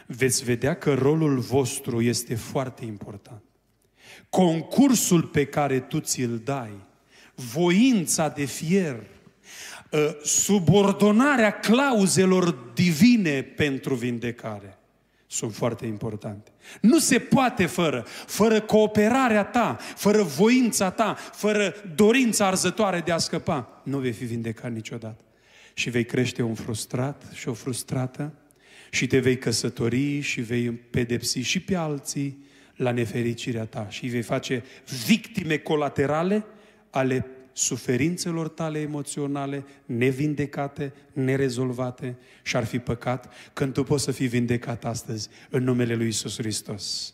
Veți vedea că rolul vostru este foarte important. Concursul pe care tu ți-l dai, voința de fier, ă, subordonarea clauzelor divine pentru vindecare sunt foarte importante. Nu se poate fără, fără cooperarea ta, fără voința ta, fără dorința arzătoare de a scăpa. Nu vei fi vindecat niciodată. Și vei crește un frustrat și o frustrată și te vei căsători și vei pedepsi și pe alții la nefericirea ta și vei face victime colaterale ale suferințelor tale emoționale, nevindecate, nerezolvate și ar fi păcat când tu poți să fii vindecat astăzi în numele Lui Isus Hristos.